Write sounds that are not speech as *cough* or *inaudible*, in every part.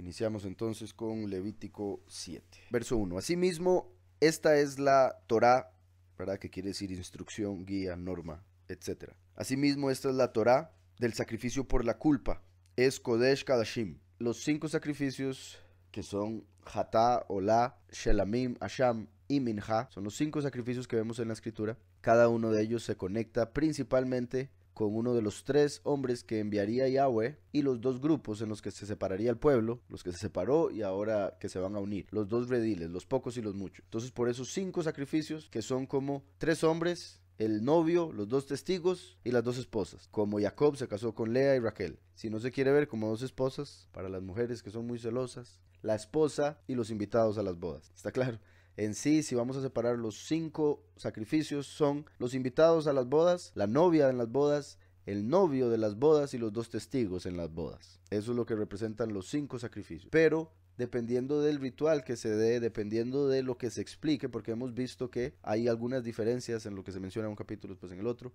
Iniciamos entonces con Levítico 7, verso 1. Asimismo, esta es la Torá, ¿verdad? Que quiere decir instrucción, guía, norma, etc. Asimismo, esta es la Torá del sacrificio por la culpa. Es Kodesh Kadashim. Los cinco sacrificios que son Hatá, Olá, Shelamim, Asham y Minha, son los cinco sacrificios que vemos en la escritura. Cada uno de ellos se conecta principalmente con uno de los tres hombres que enviaría Yahweh y los dos grupos en los que se separaría el pueblo, los que se separó y ahora que se van a unir, los dos rediles, los pocos y los muchos. Entonces por esos cinco sacrificios que son como tres hombres, el novio, los dos testigos y las dos esposas, como Jacob se casó con Lea y Raquel. Si no se quiere ver como dos esposas, para las mujeres que son muy celosas, la esposa y los invitados a las bodas. ¿Está claro? En sí, si vamos a separar los cinco sacrificios, son los invitados a las bodas, la novia en las bodas, el novio de las bodas y los dos testigos en las bodas. Eso es lo que representan los cinco sacrificios. Pero dependiendo del ritual que se dé, dependiendo de lo que se explique, porque hemos visto que hay algunas diferencias en lo que se menciona en un capítulo, después pues en el otro,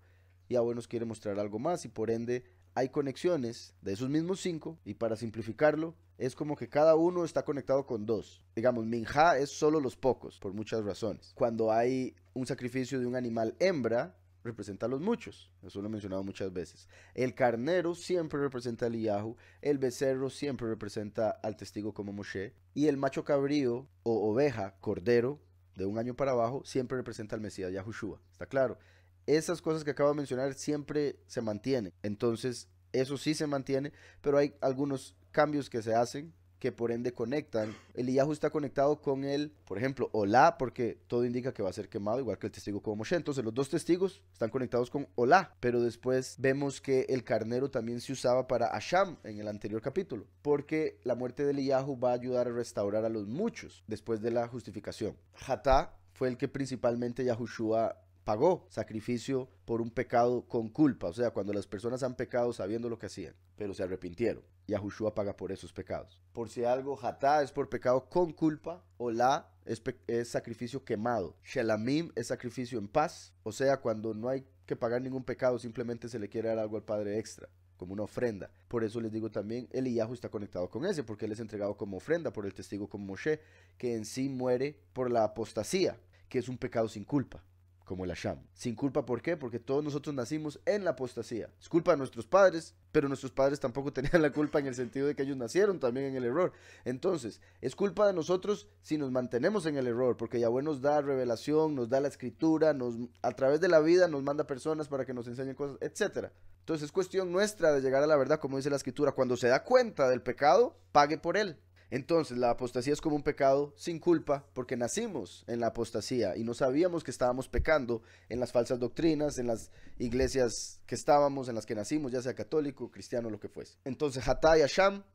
y nos quiere mostrar algo más y por ende hay conexiones de esos mismos cinco y para simplificarlo es como que cada uno está conectado con dos. Digamos, Minja es solo los pocos, por muchas razones. Cuando hay un sacrificio de un animal hembra, representa a los muchos. Eso lo he mencionado muchas veces. El carnero siempre representa al Yahú, el becerro siempre representa al testigo como Moshe, y el macho cabrío o oveja, cordero, de un año para abajo, siempre representa al Mesías Yahushua. ¿Está claro? esas cosas que acabo de mencionar siempre se mantienen. Entonces, eso sí se mantiene, pero hay algunos cambios que se hacen que por ende conectan. El Yahoo está conectado con el, por ejemplo, Olá, porque todo indica que va a ser quemado, igual que el testigo como Moshe. Entonces, los dos testigos están conectados con Olá, pero después vemos que el carnero también se usaba para Asham en el anterior capítulo, porque la muerte del Iyahu va a ayudar a restaurar a los muchos después de la justificación. Hatá fue el que principalmente Yahushua pagó sacrificio por un pecado con culpa, o sea, cuando las personas han pecado sabiendo lo que hacían, pero se arrepintieron. Y Yahushua paga por esos pecados. Por si algo, jatá es por pecado con culpa, o la es, sacrificio quemado. Shalamim es sacrificio en paz, o sea, cuando no hay que pagar ningún pecado, simplemente se le quiere dar algo al Padre extra, como una ofrenda. Por eso les digo también, el Eliyahu está conectado con ese, porque él es entregado como ofrenda por el testigo como Moshe, que en sí muere por la apostasía, que es un pecado sin culpa como el Sham. Sin culpa, ¿por qué? Porque todos nosotros nacimos en la apostasía. Es culpa de nuestros padres, pero nuestros padres tampoco tenían la culpa en el sentido de que ellos nacieron también en el error. Entonces, es culpa de nosotros si nos mantenemos en el error, porque Yahweh nos da revelación, nos da la escritura, nos, a través de la vida nos manda personas para que nos enseñen cosas, etc. Entonces, es cuestión nuestra de llegar a la verdad, como dice la escritura. Cuando se da cuenta del pecado, pague por él. Entonces, la apostasía es como un pecado sin culpa, porque nacimos en la apostasía y no sabíamos que estábamos pecando en las falsas doctrinas, en las iglesias que estábamos, en las que nacimos, ya sea católico, cristiano, lo que fuese. Entonces, Hatá y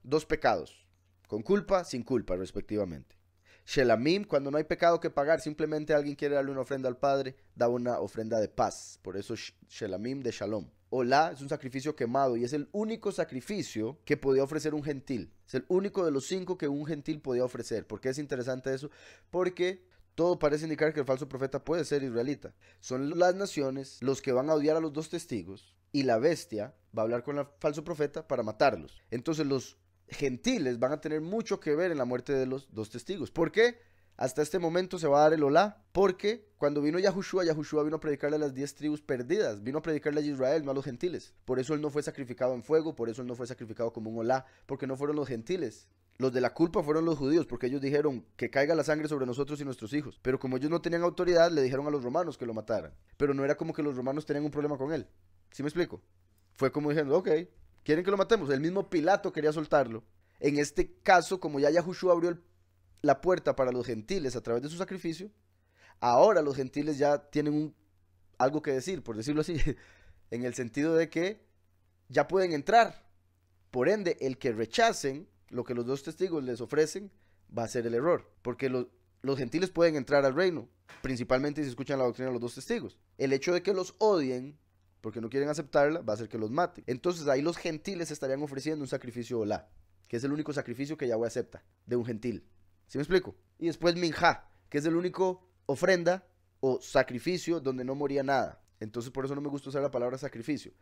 dos pecados, con culpa, sin culpa, respectivamente. Shelamim, cuando no hay pecado que pagar, simplemente alguien quiere darle una ofrenda al Padre, da una ofrenda de paz. Por eso Shelamim de Shalom. Olá es un sacrificio quemado y es el único sacrificio que podía ofrecer un gentil. Es el único de los cinco que un gentil podía ofrecer. ¿Por qué es interesante eso? Porque todo parece indicar que el falso profeta puede ser israelita. Son las naciones los que van a odiar a los dos testigos y la bestia va a hablar con el falso profeta para matarlos. Entonces los gentiles van a tener mucho que ver en la muerte de los dos testigos. ¿Por qué? Hasta este momento se va a dar el Olá, porque cuando vino Yahushua, Yahushua vino a predicarle a las diez tribus perdidas, vino a predicarle a Israel, no a los gentiles. Por eso él no fue sacrificado en fuego, por eso él no fue sacrificado como un Olá, porque no fueron los gentiles. Los de la culpa fueron los judíos, porque ellos dijeron que caiga la sangre sobre nosotros y nuestros hijos. Pero como ellos no tenían autoridad, le dijeron a los romanos que lo mataran. Pero no era como que los romanos tenían un problema con él. ¿Sí me explico? Fue como diciendo, ok, quieren que lo matemos. El mismo Pilato quería soltarlo. En este caso, como ya Yahushua abrió el la puerta para los gentiles a través de su sacrificio, ahora los gentiles ya tienen algo que decir, por decirlo así, *laughs* en el sentido de que ya pueden entrar. Por ende, el que rechacen lo que los dos testigos les ofrecen va a ser el error, porque los, gentiles pueden entrar al reino, principalmente si escuchan la doctrina de los dos testigos. El hecho de que los odien porque no quieren aceptarla, va a ser que los maten. Entonces ahí los gentiles estarían ofreciendo un sacrificio la, que es el único sacrificio que Yahweh acepta de un gentil. ¿Sí me explico? Y después Minja, que es el único ofrenda o sacrificio donde no moría nada. Entonces por eso no me gusta usar la palabra sacrificio.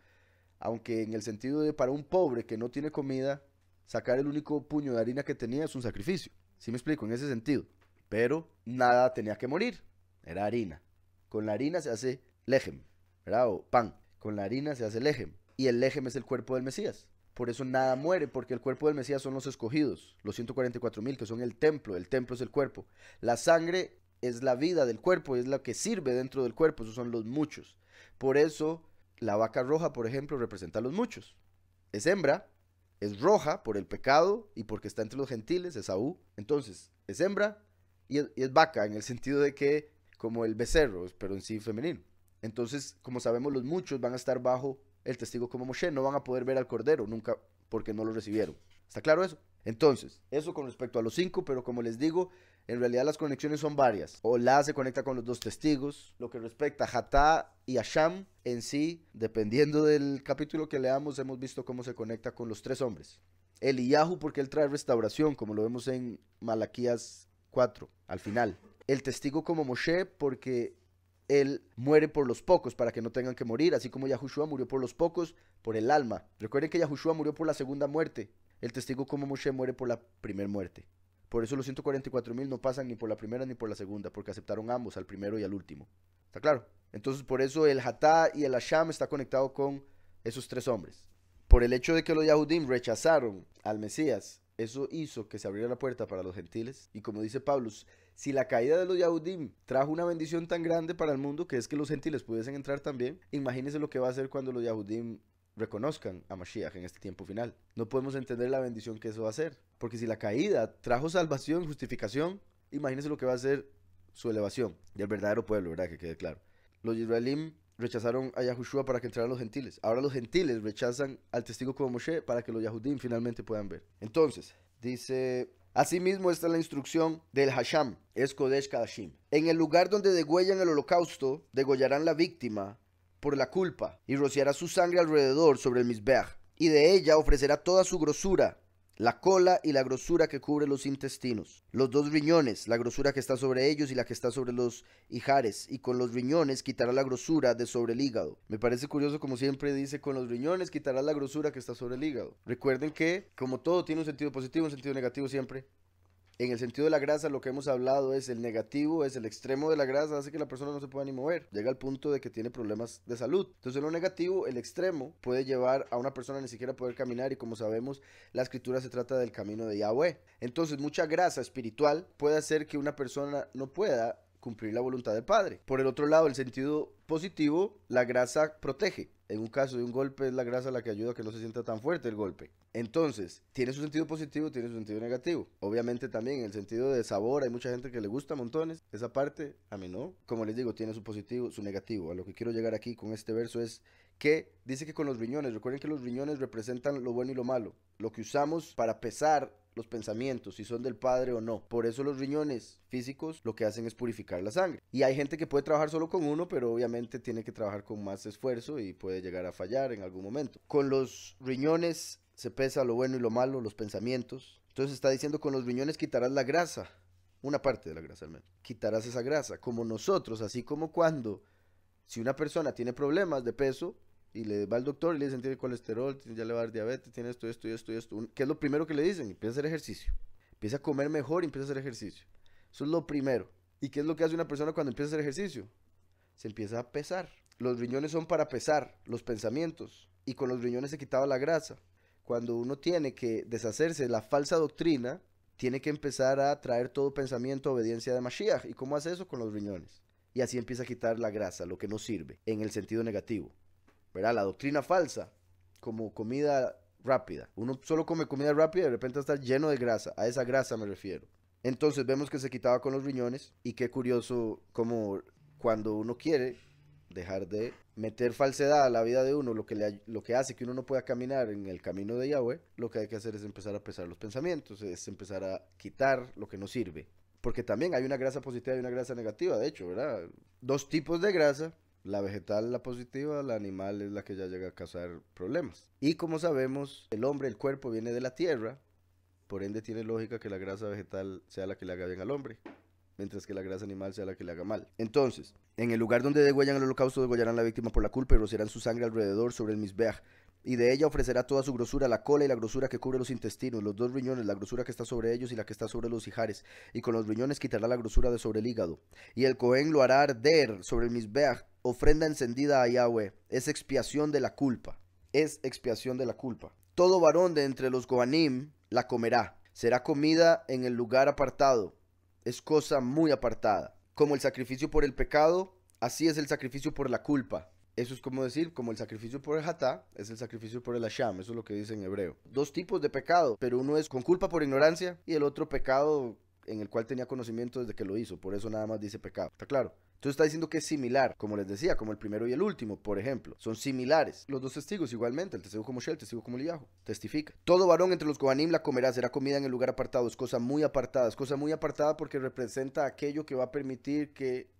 Aunque en el sentido de para un pobre que no tiene comida, sacar el único puño de harina que tenía es un sacrificio. ¿Sí me explico? En ese sentido. Pero nada tenía que morir. Era harina. Con la harina se hace lejem, ¿verdad? O pan. Con la harina se hace lejem. Y el lejem es el cuerpo del Mesías. Por eso nada muere, porque el cuerpo del Mesías son los escogidos, los 144.000 que son el templo, el templo es el cuerpo. La sangre es la vida del cuerpo, es la que sirve dentro del cuerpo, esos son los muchos. Por eso la vaca roja, por ejemplo, representa a los muchos. Es hembra, es roja por el pecado y porque está entre los gentiles, es aú, Entonces, es hembra y es vaca en el sentido de que como el becerro, pero en sí femenino. Entonces, como sabemos, los muchos van a estar bajo el testigo como Moshe, no van a poder ver al Cordero nunca porque no lo recibieron. ¿Está claro eso? Entonces, eso con respecto a los cinco, pero como les digo, en realidad las conexiones son varias. Olá se conecta con los dos testigos. Lo que respecta a Hatá y Asham en sí, dependiendo del capítulo que leamos, hemos visto cómo se conecta con los tres hombres. El Eliyahu porque él trae restauración, como lo vemos en Malaquías 4, al final. El testigo como Moshe porque él muere por los pocos para que no tengan que morir, así como Yahushua murió por los pocos, por el alma. Recuerden que Yahushua murió por la segunda muerte. El testigo como Moshe muere por la primera muerte. Por eso los 144 mil no pasan ni por la primera ni por la segunda, porque aceptaron ambos, al primero y al último. ¿Está claro? Entonces por eso el Hatá y el Hasham está conectado con esos tres hombres. Por el hecho de que los Yahudim rechazaron al Mesías, eso hizo que se abriera la puerta para los gentiles. Y como dice Pablo, si la caída de los Yahudim trajo una bendición tan grande para el mundo que es que los gentiles pudiesen entrar también, imagínense lo que va a hacer cuando los Yahudim reconozcan a Mashiach en este tiempo final. No podemos entender la bendición que eso va a hacer, porque si la caída trajo salvación, justificación, imagínense lo que va a ser su elevación del verdadero pueblo, ¿verdad? Que quede claro. Los israelim rechazaron a Yahushua para que entraran los gentiles. Ahora los gentiles rechazan al testigo como Moshe para que los Yahudim finalmente puedan ver. Entonces, dice Asimismo está la instrucción del Hasham, es Kodesh Kadashim. En el lugar donde degüellan el holocausto, degollarán la víctima por la culpa y rociará su sangre alrededor sobre el Misbeh y de ella ofrecerá toda su grosura la cola y la grosura que cubre los intestinos, los dos riñones, la grosura que está sobre ellos y la que está sobre los hijares, y con los riñones quitará la grosura de sobre el hígado. Me parece curioso como siempre dice, con los riñones quitará la grosura que está sobre el hígado. Recuerden que, como todo tiene un sentido positivo, un sentido negativo siempre, en el sentido de la grasa, lo que hemos hablado es el negativo, es el extremo de la grasa, hace que la persona no se pueda ni mover. Llega al punto de que tiene problemas de salud. Entonces, lo negativo, el extremo puede llevar a una persona ni siquiera a poder caminar y como sabemos, la escritura se trata del camino de Yahweh. Entonces, mucha grasa espiritual puede hacer que una persona no pueda cumplir la voluntad del Padre. Por el otro lado, el sentido positivo, la grasa protege. En un caso de un golpe es la grasa la que ayuda a que no se sienta tan fuerte el golpe. Entonces, tiene su sentido positivo, tiene su sentido negativo. Obviamente también el sentido de sabor, hay mucha gente que le gusta montones. Esa parte, a mí no. Como les digo, tiene su positivo, su negativo. A lo que quiero llegar aquí con este verso es que dice que con los riñones, recuerden que los riñones representan lo bueno y lo malo. Lo que usamos para pesar los pensamientos, si son del Padre o no. Por eso los riñones físicos lo que hacen es purificar la sangre. Y hay gente que puede trabajar solo con uno, pero obviamente tiene que trabajar con más esfuerzo y puede llegar a fallar en algún momento. Con los riñones se pesa lo bueno y lo malo, los pensamientos. Entonces está diciendo con los riñones quitarás la grasa, una parte de la grasa al menos. Quitarás esa grasa, como nosotros, así como cuando, si una persona tiene problemas de peso, y le va al doctor y le dicen tiene colesterol, ya le va a dar diabetes, tiene esto, esto esto esto. ¿Qué es lo primero que le dicen? Empieza a hacer ejercicio. Empieza a comer mejor y empieza a hacer ejercicio. Eso es lo primero. ¿Y qué es lo que hace una persona cuando empieza a hacer ejercicio? Se empieza a pesar. Los riñones son para pesar los pensamientos y con los riñones se quitaba la grasa. Cuando uno tiene que deshacerse de la falsa doctrina, tiene que empezar a traer todo pensamiento a obediencia de Mashiach. ¿Y cómo hace eso? Con los riñones. Y así empieza a quitar la grasa, lo que no sirve, en el sentido negativo. ¿verdad? La doctrina falsa, como comida rápida. Uno solo come comida rápida y de repente está lleno de grasa. A esa grasa me refiero. Entonces vemos que se quitaba con los riñones y qué curioso como cuando uno quiere dejar de meter falsedad a la vida de uno, lo que, hace que uno no pueda caminar en el camino de Yahweh, lo que hay que hacer es empezar a pesar los pensamientos, es empezar a quitar lo que no sirve. Porque también hay una grasa positiva y una grasa negativa, de hecho, ¿verdad? Dos tipos de grasa la vegetal la positiva, la animal es la que ya llega a causar problemas. Y como sabemos, el hombre, el cuerpo viene de la tierra, por ende tiene lógica que la grasa vegetal sea la que le haga bien al hombre, mientras que la grasa animal sea la que le haga mal. Entonces, en el lugar donde degüellan el holocausto, degollarán a la víctima por la culpa y rociarán su sangre alrededor sobre el misbeach y de ella ofrecerá toda su grosura, la cola y la grosura que cubre los intestinos, los dos riñones, la grosura que está sobre ellos y la que está sobre los hijares, y con los riñones quitará la grosura de sobre el hígado. Y el cohen lo hará arder sobre el misbeach ofrenda encendida a Yahweh, es expiación de la culpa, es expiación de la culpa. Todo varón de entre los Goanim la comerá, será comida en el lugar apartado, es cosa muy apartada. Como el sacrificio por el pecado, así es el sacrificio por la culpa. Eso es como decir, como el sacrificio por el hatá, es el sacrificio por el asham, eso es lo que dice en hebreo. Dos tipos de pecado, pero uno es con culpa por ignorancia y el otro pecado en el cual tenía conocimiento desde que lo hizo, por eso nada más dice pecado. ¿Está claro? Entonces está diciendo que es similar, como les decía, como el primero y el último, por ejemplo. Son similares. Los dos testigos igualmente, el testigo como Shell, el testigo como Eliyahu. Testifica. Todo varón entre los Kohanim la comerá, será comida en el lugar apartado. Es cosa muy apartada, es cosa muy apartada porque representa aquello que va a permitir que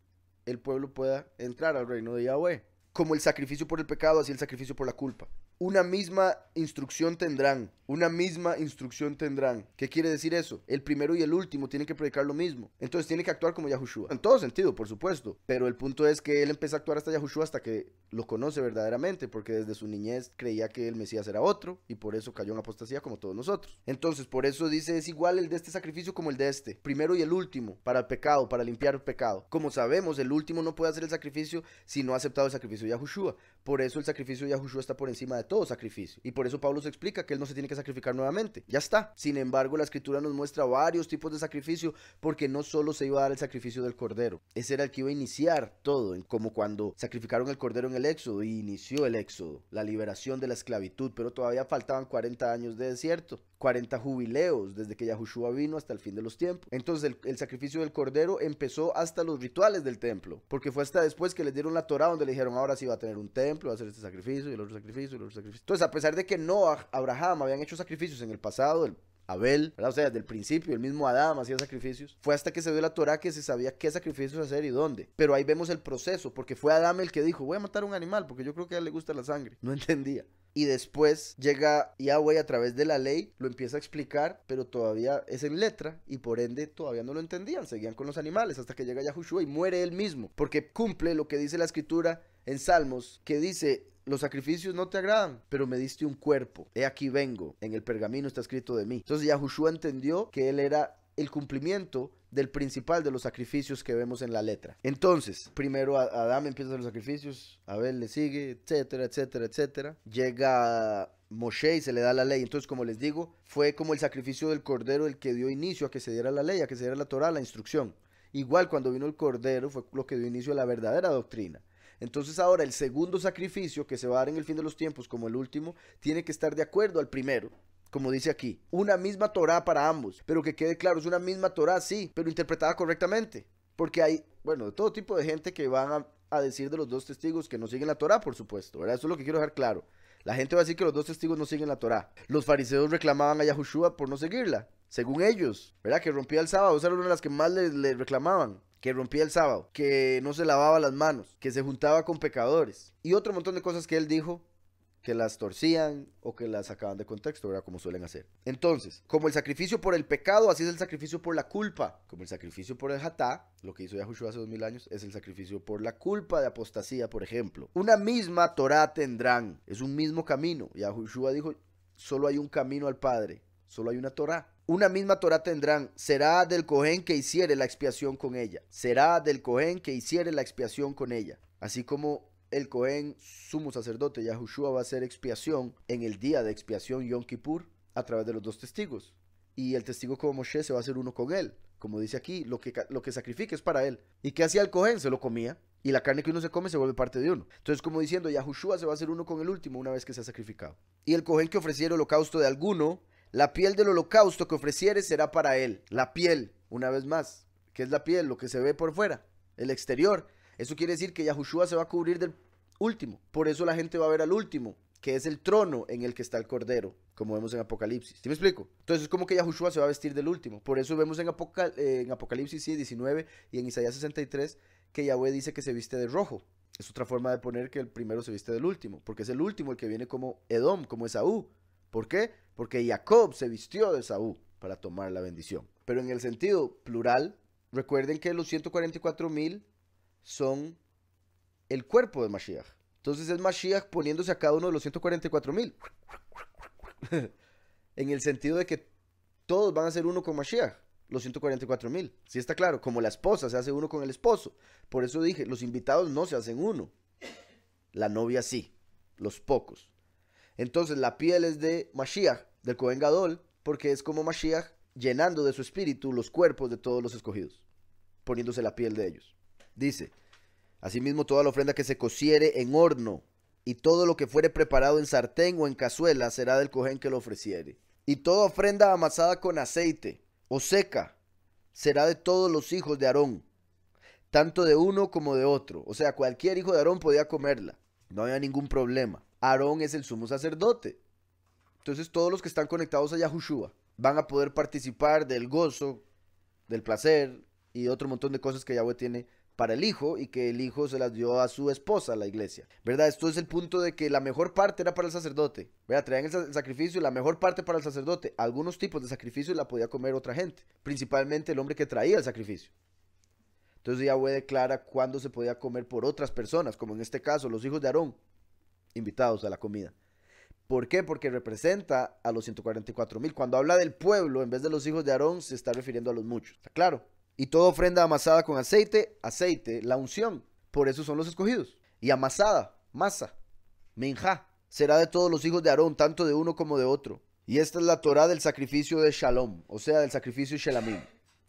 el pueblo pueda entrar al reino de Yahweh. Como el sacrificio por el pecado, así el sacrificio por la culpa una misma instrucción tendrán, una misma instrucción tendrán. ¿Qué quiere decir eso? El primero y el último tienen que predicar lo mismo. Entonces tiene que actuar como Yahushua. En todo sentido, por supuesto. Pero el punto es que él empieza a actuar hasta Yahushua hasta que lo conoce verdaderamente, porque desde su niñez creía que el Mesías era otro y por eso cayó en apostasía como todos nosotros. Entonces, por eso dice, es igual el de este sacrificio como el de este. Primero y el último, para el pecado, para limpiar el pecado. Como sabemos, el último no puede hacer el sacrificio si no ha aceptado el sacrificio de Yahushua. Por eso el sacrificio de Yahushua está por encima de todo sacrificio. Y por eso Pablo se explica que él no se tiene que sacrificar nuevamente. Ya está. Sin embargo, la escritura nos muestra varios tipos de sacrificio porque no solo se iba a dar el sacrificio del cordero. Ese era el que iba a iniciar todo, como cuando sacrificaron el cordero en el éxodo y inició el éxodo, la liberación de la esclavitud. Pero todavía faltaban 40 años de desierto. 40 jubileos, desde que Yahushua vino hasta el fin de los tiempos. Entonces el, sacrificio del cordero empezó hasta los rituales del templo, porque fue hasta después que les dieron la Torah donde le dijeron, ahora sí va a tener un templo, va a hacer este sacrificio y el otro sacrificio y el otro sacrificio. Entonces, a pesar de que Noah, Abraham habían hecho sacrificios en el pasado, Abel, o sea, desde el principio, el mismo Adán hacía sacrificios. Fue hasta que se dio la Torah que se sabía qué sacrificios hacer y dónde. Pero ahí vemos el proceso, porque fue Adán el que dijo, voy a matar un animal, porque yo creo que a él le gusta la sangre. No entendía y después llega Yahweh a través de la ley, lo empieza a explicar, pero todavía es en letra y por ende todavía no lo entendían, seguían con los animales hasta que llega Yahushua y muere él mismo, porque cumple lo que dice la escritura en Salmos, que dice, los sacrificios no te agradan, pero me diste un cuerpo. He aquí vengo. En el pergamino está escrito de mí. Entonces Yahushua entendió que él era el cumplimiento del principal de los sacrificios que vemos en la letra. Entonces, primero Adán empieza los sacrificios, Abel le sigue, etcétera, etcétera, etcétera. Llega Moshe y se le da la ley. Entonces, como les digo, fue como el sacrificio del cordero el que dio inicio a que se diera la ley, a que se diera la Torah, la instrucción. Igual cuando vino el cordero fue lo que dio inicio a la verdadera doctrina. Entonces ahora el segundo sacrificio que se va a dar en el fin de los tiempos como el último tiene que estar de acuerdo al primero como dice aquí, una misma Torah para ambos. Pero que quede claro, es una misma Torah, sí, pero interpretada correctamente. Porque hay, bueno, de todo tipo de gente que van a, decir de los dos testigos que no siguen la Torah, por supuesto, ¿verdad? Eso es lo que quiero dejar claro. La gente va a decir que los dos testigos no siguen la Torah. Los fariseos reclamaban a Yahushua por no seguirla, según ellos, ¿verdad? Que rompía el sábado, esa era una de las que más le reclamaban que rompía el sábado, que no se lavaba las manos, que se juntaba con pecadores y otro montón de cosas que él dijo que las torcían o que las sacaban de contexto, era Como suelen hacer. Entonces, como el sacrificio por el pecado, así es el sacrificio por la culpa. Como el sacrificio por el hatá, lo que hizo Yahushua hace dos mil años, es el sacrificio por la culpa de apostasía, por ejemplo. Una misma Torah tendrán, es un mismo camino. Yahushua dijo, solo hay un camino al Padre, solo hay una Torah. Una misma Torah tendrán, será del cohen que hiciere la expiación con ella, será del cohen que hiciere la expiación con ella. Así como el Cohen, sumo sacerdote Yahushua, va a hacer expiación en el día de expiación Yom Kippur a través de los dos testigos. Y el testigo como Moshe se va a hacer uno con él. Como dice aquí, lo que, lo que sacrifica es para él. ¿Y qué hacía el Cohen? Se lo comía. Y la carne que uno se come se vuelve parte de uno. Entonces, como diciendo, Yahushua se va a hacer uno con el último una vez que se ha sacrificado. Y el Cohen que ofreciera holocausto de alguno, la piel del holocausto que ofreciere será para él. La piel, una vez más. ¿Qué es la piel? Lo que se ve por fuera, el exterior eso quiere decir que Yahushua se va a cubrir del último. Por eso la gente va a ver al último, que es el trono en el que está el Cordero, como vemos en Apocalipsis. ¿Sí me explico? Entonces es como que Yahushua se va a vestir del último. Por eso vemos en, eh, en Apocalipsis 19 y en Isaías 63 que Yahweh dice que se viste de rojo. Es otra forma de poner que el primero se viste del último, porque es el último el que viene como Edom, como Esaú. ¿Por qué? Porque Jacob se vistió de Esaú para tomar la bendición. Pero en el sentido plural, recuerden que los 144 mil son el cuerpo de Mashiach. Entonces es Mashiach poniéndose a cada uno de los 144 mil. *laughs* en el sentido de que todos van a ser uno con Mashiach, los 144 mil. Sí está claro, como la esposa se hace uno con el esposo. Por eso dije, los invitados no se hacen uno. La novia sí, los pocos. Entonces la piel es de Mashiach, del Coven Gadol, porque es como Mashiach llenando de su espíritu los cuerpos de todos los escogidos, poniéndose la piel de ellos. Dice, asimismo toda la ofrenda que se cociere en horno y todo lo que fuere preparado en sartén o en cazuela será del cojén que lo ofreciere. Y toda ofrenda amasada con aceite o seca será de todos los hijos de Aarón, tanto de uno como de otro. O sea, cualquier hijo de Aarón podía comerla. No había ningún problema. Aarón es el sumo sacerdote. Entonces todos los que están conectados a Yahushua van a poder participar del gozo, del placer y otro montón de cosas que Yahweh tiene para el hijo y que el hijo se las dio a su esposa, la iglesia. ¿Verdad? Esto es el punto de que la mejor parte era para el sacerdote. ¿Verdad? Traían el, sacrificio y la mejor parte para el sacerdote. Algunos tipos de sacrificio la podía comer otra gente, principalmente el hombre que traía el sacrificio. Entonces Yahweh declara cuándo se podía comer por otras personas, como en este caso los hijos de Aarón, invitados a la comida. ¿Por qué? Porque representa a los 144 mil. Cuando habla del pueblo, en vez de los hijos de Aarón, se está refiriendo a los muchos. ¿Está claro? Y toda ofrenda amasada con aceite, aceite, la unción. Por eso son los escogidos. Y amasada, masa, minja, será de todos los hijos de Aarón, tanto de uno como de otro. Y esta es la Torah del sacrificio de Shalom, o sea, del sacrificio Shalamim,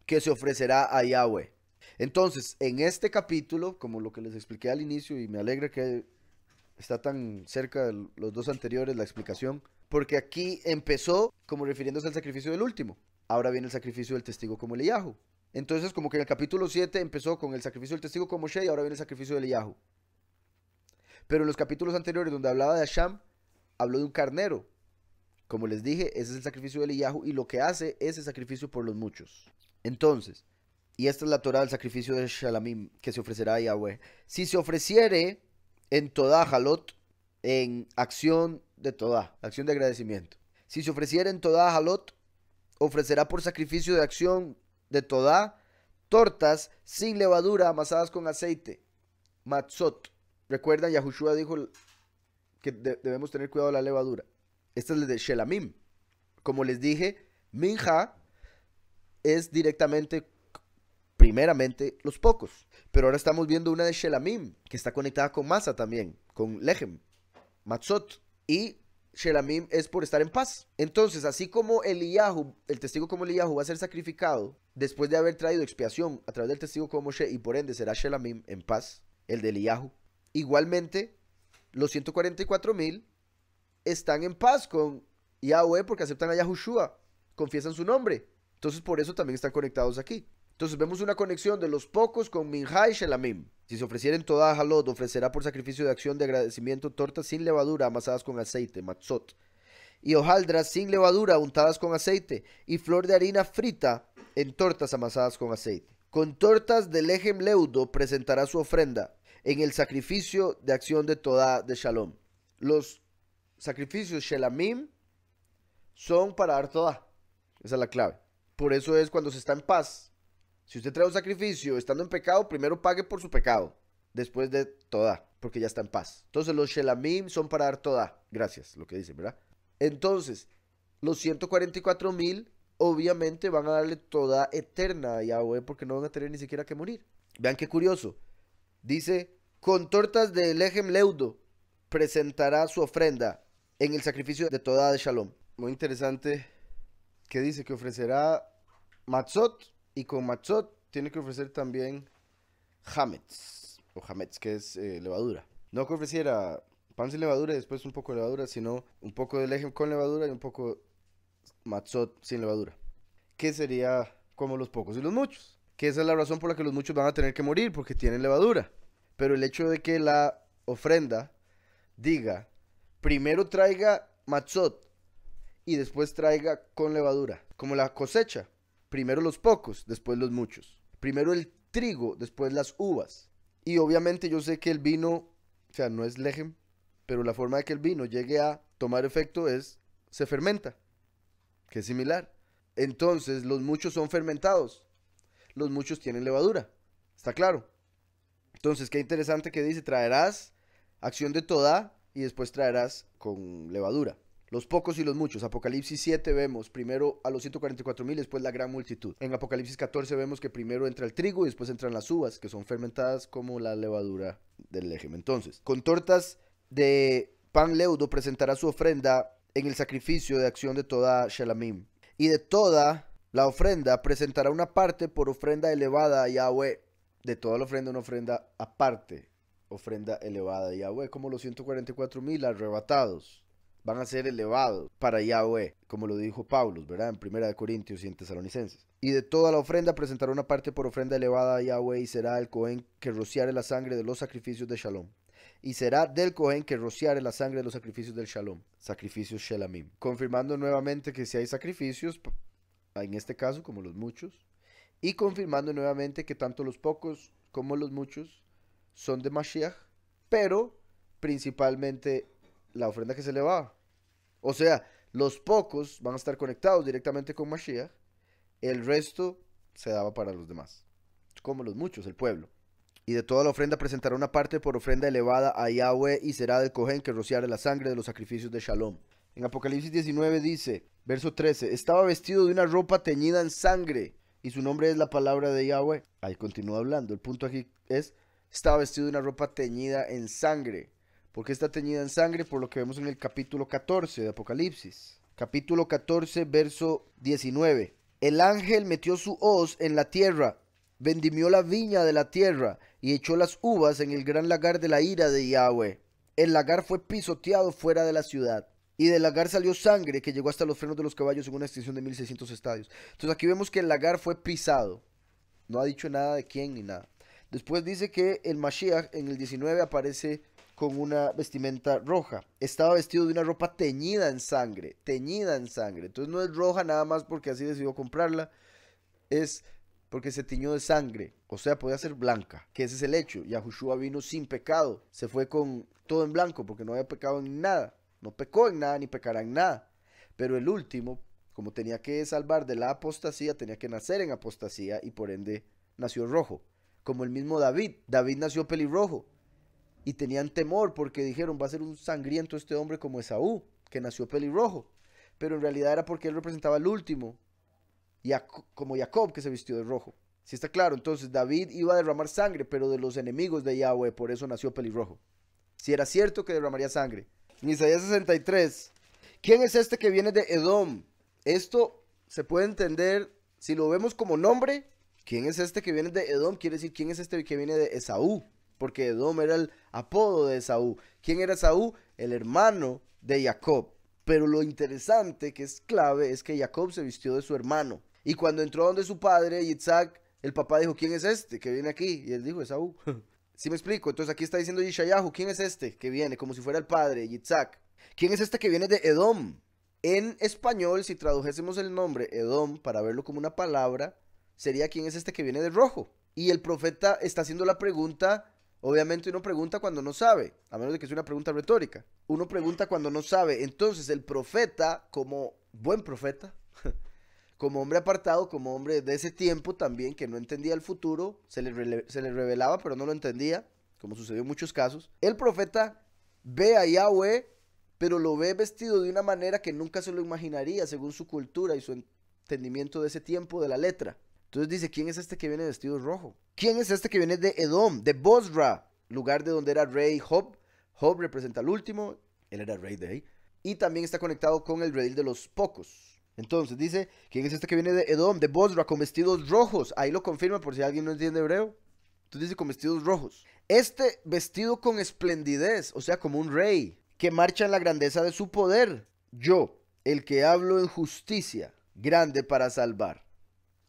que se ofrecerá a Yahweh. Entonces, en este capítulo, como lo que les expliqué al inicio, y me alegra que está tan cerca de los dos anteriores la explicación, porque aquí empezó como refiriéndose al sacrificio del último. Ahora viene el sacrificio del testigo como Yahweh. Entonces, como que en el capítulo 7 empezó con el sacrificio del testigo como Moshe y ahora viene el sacrificio de Eliyahu. Pero en los capítulos anteriores donde hablaba de Hashem, habló de un carnero. Como les dije, ese es el sacrificio de Eliyahu y lo que hace es el sacrificio por los muchos. Entonces, y esta es la Torah del sacrificio de Shalamim que se ofrecerá a Yahweh. Si se ofreciere en toda Jalot, en acción de Todah, acción de agradecimiento. Si se ofreciere en Todah Jalot, ofrecerá por sacrificio de acción de Todá, tortas sin levadura amasadas con aceite, matzot. Recuerdan, Yahushua dijo que debemos tener cuidado de la levadura. Esta es la de Shelamim. Como les dije, Minja es directamente, primeramente, los pocos. Pero ahora estamos viendo una de Shelamim, que está conectada con masa también, con Lehem, Matzot. Y Shelamim es por estar en paz. Entonces, así como Eliyahu, el testigo como Eliyahu va a ser sacrificado después de haber traído expiación a través del testigo como Moshe y por ende será Shelamim en paz, el de Eliyahu. Igualmente, los 144.000 mil están en paz con Yahweh porque aceptan a Yahushua, confiesan su nombre. Entonces, por eso también están conectados aquí. Entonces, vemos una conexión de los pocos con Minjai y Shelamim. Si se ofrecieren toda jalot, ofrecerá por sacrificio de acción de agradecimiento tortas sin levadura amasadas con aceite, matzot, y hojaldras sin levadura untadas con aceite, y flor de harina frita en tortas amasadas con aceite. Con tortas de lejem leudo presentará su ofrenda en el sacrificio de acción de toda de Shalom. Los sacrificios Shelamim son para dar toda. Esa es la clave. Por eso es cuando se está en paz, si usted trae un sacrificio estando en pecado, primero pague por su pecado, después de toda, porque ya está en paz. Entonces los Shelamim son para dar toda. Gracias, lo que dicen, ¿verdad? Entonces, los 144 mil obviamente van a darle toda eterna a Yahweh porque no van a tener ni siquiera que morir. Vean qué curioso. Dice, con tortas de lejem leudo presentará su ofrenda en el sacrificio de toda de Shalom. Muy interesante ¿Qué dice que ofrecerá matzot y con matzot tiene que ofrecer también hametz, o hametz que es eh, levadura. No que ofreciera pan sin levadura y después un poco de levadura, sino un poco de lejem con levadura y un poco matzot sin levadura. Que sería como los pocos y los muchos. Que esa es la razón por la que los muchos van a tener que morir, porque tienen levadura. Pero el hecho de que la ofrenda diga, primero traiga matzot y después traiga con levadura, como la cosecha. Primero los pocos, después los muchos. Primero el trigo, después las uvas. Y obviamente yo sé que el vino, o sea, no es legem, pero la forma de que el vino llegue a tomar efecto es, se fermenta, que es similar. Entonces, los muchos son fermentados. Los muchos tienen levadura. ¿Está claro? Entonces, qué interesante que dice, traerás acción de toda y después traerás con levadura. Los pocos y los muchos. Apocalipsis 7 vemos primero a los 144 mil, después la gran multitud. En Apocalipsis 14 vemos que primero entra el trigo y después entran las uvas, que son fermentadas como la levadura del lejeme. Entonces, con tortas de pan leudo presentará su ofrenda en el sacrificio de acción de toda Shelamim. Y de toda la ofrenda presentará una parte por ofrenda elevada a Yahweh. De toda la ofrenda, una ofrenda aparte. Ofrenda elevada a Yahweh, como los 144 mil arrebatados van a ser elevados para Yahweh, como lo dijo Pablo, ¿verdad? En Primera de Corintios y en Tesalonicenses. Y de toda la ofrenda presentará una parte por ofrenda elevada a Yahweh y será el Cohen que rociare la sangre de los sacrificios de Shalom. Y será del Cohen que rociare la sangre de los sacrificios del Shalom, sacrificios Shelamim. Confirmando nuevamente que si hay sacrificios, en este caso como los muchos, y confirmando nuevamente que tanto los pocos como los muchos son de Mashiach, pero principalmente la ofrenda que se le O sea, los pocos van a estar conectados directamente con Mashiach, el resto se daba para los demás, como los muchos, el pueblo. Y de toda la ofrenda presentará una parte por ofrenda elevada a Yahweh y será del Cohen que rociare la sangre de los sacrificios de Shalom. En Apocalipsis 19 dice, verso 13, estaba vestido de una ropa teñida en sangre y su nombre es la palabra de Yahweh. Ahí continúa hablando. El punto aquí es, estaba vestido de una ropa teñida en sangre porque está teñida en sangre por lo que vemos en el capítulo 14 de Apocalipsis. Capítulo 14, verso 19. El ángel metió su hoz en la tierra, vendimió la viña de la tierra y echó las uvas en el gran lagar de la ira de Yahweh. El lagar fue pisoteado fuera de la ciudad. Y del lagar salió sangre que llegó hasta los frenos de los caballos en una extensión de 1600 estadios. Entonces aquí vemos que el lagar fue pisado. No ha dicho nada de quién ni nada. Después dice que el Mashiach en el 19 aparece con una vestimenta roja. Estaba vestido de una ropa teñida en sangre, teñida en sangre. Entonces no es roja nada más porque así decidió comprarla, es porque se tiñó de sangre, o sea, podía ser blanca, que ese es el hecho. Yahushua vino sin pecado, se fue con todo en blanco porque no había pecado en nada, no pecó en nada ni pecará en nada. Pero el último, como tenía que salvar de la apostasía, tenía que nacer en apostasía y por ende nació rojo, como el mismo David. David nació pelirrojo y tenían temor porque dijeron, va a ser un sangriento este hombre como Esaú, que nació pelirrojo. Pero en realidad era porque él representaba al último, como Jacob, que se vistió de rojo. Si está claro, entonces David iba a derramar sangre, pero de los enemigos de Yahweh, por eso nació pelirrojo. Si era cierto que derramaría sangre. Isaías 63, ¿quién es este que viene de Edom? Esto se puede entender, si lo vemos como nombre, ¿quién es este que viene de Edom? Quiere decir, ¿quién es este que viene de Esaú? Porque Edom era el apodo de Esaú. ¿Quién era Saúl? El hermano de Jacob. Pero lo interesante que es clave es que Jacob se vistió de su hermano. Y cuando entró donde su padre, Yitzhak, el papá dijo, ¿quién es este que viene aquí? Y él dijo, Esaú. *laughs* ¿Sí me explico? Entonces aquí está diciendo Yishayahu, ¿quién es este que viene? Como si fuera el padre, Yitzhak. ¿Quién es este que viene de Edom? En español, si tradujésemos el nombre Edom para verlo como una palabra, sería ¿quién es este que viene de rojo? Y el profeta está haciendo la pregunta Obviamente uno pregunta cuando no sabe, a menos de que sea una pregunta retórica. Uno pregunta cuando no sabe. Entonces el profeta, como buen profeta, *laughs* como hombre apartado, como hombre de ese tiempo también, que no entendía el futuro, se le, se le revelaba, pero no lo entendía, como sucedió en muchos casos. El profeta ve a Yahweh, pero lo ve vestido de una manera que nunca se lo imaginaría según su cultura y su entendimiento de ese tiempo de la letra. Entonces dice, ¿quién es este que viene vestido rojo? ¿Quién es este que viene de Edom, de Bosra, lugar de donde era rey Job? Job representa al último, él era rey de ahí. Y también está conectado con el rey de los pocos. Entonces dice, ¿quién es este que viene de Edom, de Bosra, con vestidos rojos? Ahí lo confirma por si alguien no entiende hebreo. Entonces dice, con vestidos rojos. Este vestido con esplendidez, o sea, como un rey, que marcha en la grandeza de su poder. Yo, el que hablo en justicia, grande para salvar.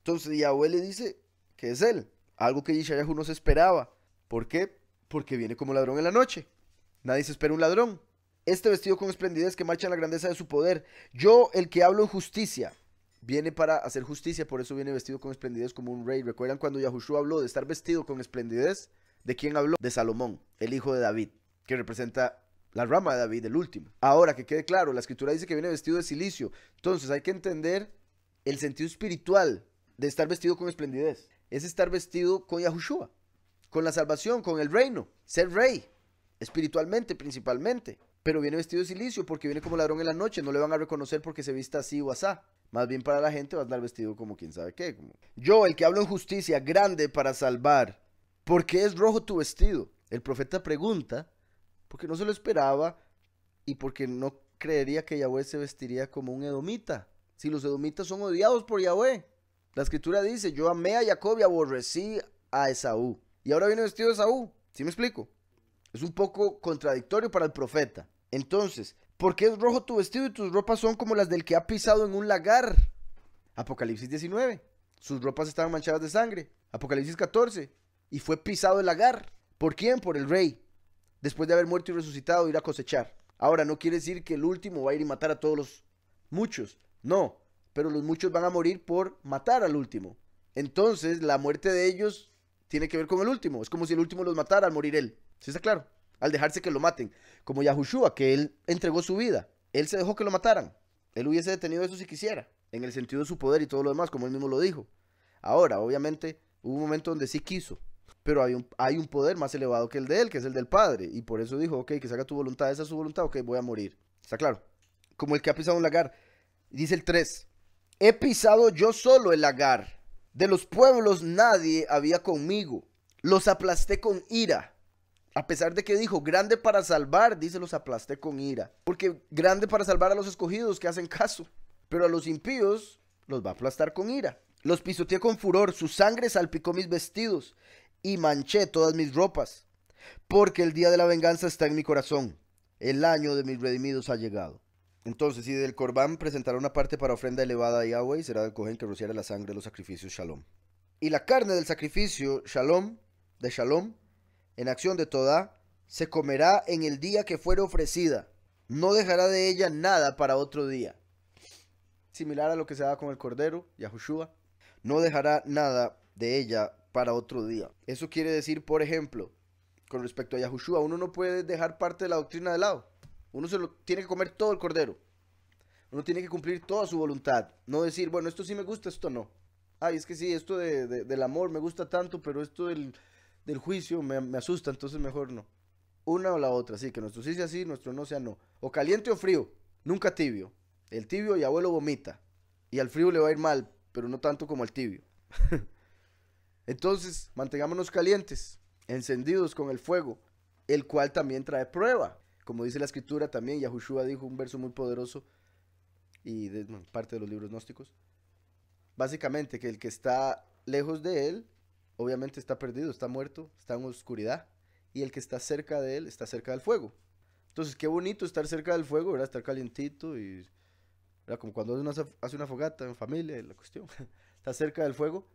Entonces Yahweh le dice que es él, algo que Yishayahu no se esperaba. ¿Por qué? Porque viene como ladrón en la noche. Nadie se espera un ladrón. Este vestido con esplendidez que marcha en la grandeza de su poder. Yo, el que hablo en justicia, viene para hacer justicia, por eso viene vestido con esplendidez como un rey. ¿Recuerdan cuando Yahushua habló de estar vestido con esplendidez? ¿De quién habló? De Salomón, el hijo de David, que representa la rama de David, el último. Ahora, que quede claro, la escritura dice que viene vestido de silicio. Entonces hay que entender el sentido espiritual de estar vestido con esplendidez, es estar vestido con Yahushua, con la salvación, con el reino, ser rey, espiritualmente principalmente. Pero viene vestido de silicio porque viene como ladrón en la noche, no le van a reconocer porque se vista así o asá. Más bien para la gente va a estar vestido como quien sabe qué. Yo, el que hablo en justicia, grande para salvar, ¿por qué es rojo tu vestido? El profeta pregunta porque no se lo esperaba y porque no creería que Yahweh se vestiría como un edomita. Si los edomitas son odiados por Yahweh, la escritura dice, yo amé a Jacob y aborrecí a Esaú. Y ahora viene vestido de Esaú. ¿Sí me explico? Es un poco contradictorio para el profeta. Entonces, ¿por qué es rojo tu vestido y tus ropas son como las del que ha pisado en un lagar? Apocalipsis 19. Sus ropas estaban manchadas de sangre. Apocalipsis 14. Y fue pisado el lagar. ¿Por quién? Por el rey. Después de haber muerto y resucitado, ir a cosechar. Ahora, no quiere decir que el último va a ir y matar a todos los muchos. No, pero los muchos van a morir por matar al último. Entonces, la muerte de ellos tiene que ver con el último. Es como si el último los matara al morir él. ¿Sí está claro? Al dejarse que lo maten. Como Yahushua, que él entregó su vida. Él se dejó que lo mataran. Él hubiese detenido eso si quisiera. En el sentido de su poder y todo lo demás, como él mismo lo dijo. Ahora, obviamente, hubo un momento donde sí quiso. Pero hay un, poder más elevado que el de él, que es el del Padre. Y por eso dijo, ok, que se haga tu voluntad, esa es su voluntad, ok, voy a morir. ¿Está claro? Como el que ha pisado un lagar. Dice el 3. He pisado yo solo el lagar. De los pueblos nadie había conmigo. Los aplasté con ira. A pesar de que dijo, grande para salvar, dice, los aplasté con ira. Porque grande para salvar a los escogidos que hacen caso. Pero a los impíos los va a aplastar con ira. Los pisoteé con furor, su sangre salpicó mis vestidos y manché todas mis ropas. Porque el día de la venganza está en mi corazón. El año de mis redimidos ha llegado. Entonces, si del Corbán presentará una parte para ofrenda elevada a Yahweh, será del Cohen que rociará la sangre de los sacrificios Shalom. Y la carne del sacrificio Shalom, de Shalom, en acción de Todá, se comerá en el día que fuere ofrecida. No dejará de ella nada para otro día. Similar a lo que se da con el cordero, Yahushua. No dejará nada de ella para otro día. Eso quiere decir, por ejemplo, con respecto a Yahushua, uno no puede dejar parte de la doctrina de lado. Uno se lo tiene que comer todo el cordero. Uno tiene que cumplir toda su voluntad. No decir, bueno, esto sí me gusta, esto no. Ay, es que sí, esto de, del amor me gusta tanto, pero esto del, del juicio me, me, asusta, entonces mejor no. Una o la otra, así que nuestro sí sea sí, nuestro no sea no. O caliente o frío, nunca tibio. El tibio y abuelo vomita. Y al frío le va a ir mal, pero no tanto como al tibio. *laughs* entonces, mantengámonos calientes, encendidos con el fuego, el cual también trae prueba. Como dice la escritura también, Yahushua dijo un verso muy poderoso y de, parte de los libros gnósticos. Básicamente que el que está lejos de él, obviamente está perdido, está muerto, está en oscuridad. Y el que está cerca de él, está cerca del fuego. Entonces, qué bonito estar cerca del fuego, ¿verdad? Estar calientito y... Como cuando uno hace una fogata en familia, la cuestión. *laughs* está cerca del fuego,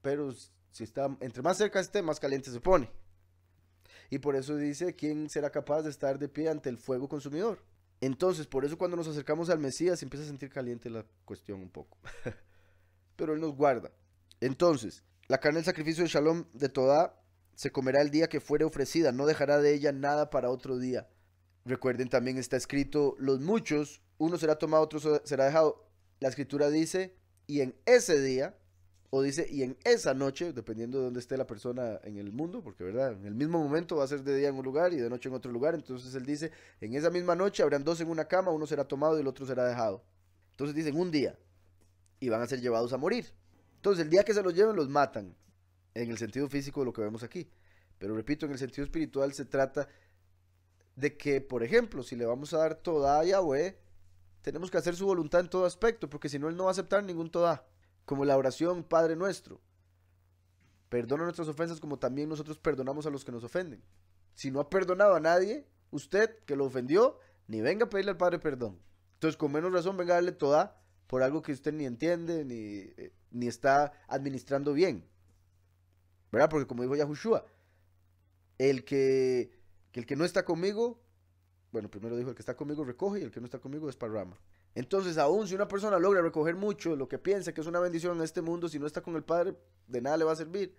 pero si está... Entre más cerca esté, más caliente se pone. Y por eso dice, ¿quién será capaz de estar de pie ante el fuego consumidor? Entonces, por eso cuando nos acercamos al Mesías empieza a sentir caliente la cuestión un poco. *laughs* Pero Él nos guarda. Entonces, la carne del sacrificio de Shalom de Todá se comerá el día que fuere ofrecida, no dejará de ella nada para otro día. Recuerden también está escrito, los muchos, uno será tomado, otro será dejado. La escritura dice, y en ese día o dice, y en esa noche, dependiendo de dónde esté la persona en el mundo, porque verdad, en el mismo momento va a ser de día en un lugar y de noche en otro lugar, entonces él dice, en esa misma noche habrán dos en una cama, uno será tomado y el otro será dejado. Entonces dicen, un día, y van a ser llevados a morir. Entonces el día que se los lleven los matan, en el sentido físico de lo que vemos aquí. Pero repito, en el sentido espiritual se trata de que, por ejemplo, si le vamos a dar toda a Yahweh, tenemos que hacer su voluntad en todo aspecto, porque si no, él no va a aceptar ningún toda como la oración Padre nuestro. Perdona nuestras ofensas como también nosotros perdonamos a los que nos ofenden. Si no ha perdonado a nadie, usted que lo ofendió, ni venga a pedirle al Padre perdón. Entonces, con menos razón, venga a darle toda por algo que usted ni entiende, eh, ni, está administrando bien. ¿Verdad? Porque como dijo Yahushua, el que, el que no está conmigo, bueno, primero dijo el que está conmigo recoge y el que no está conmigo es para rama. Entonces, aún si una persona logra recoger mucho lo que piensa que es una bendición en este mundo, si no está con el Padre, de nada le va a servir.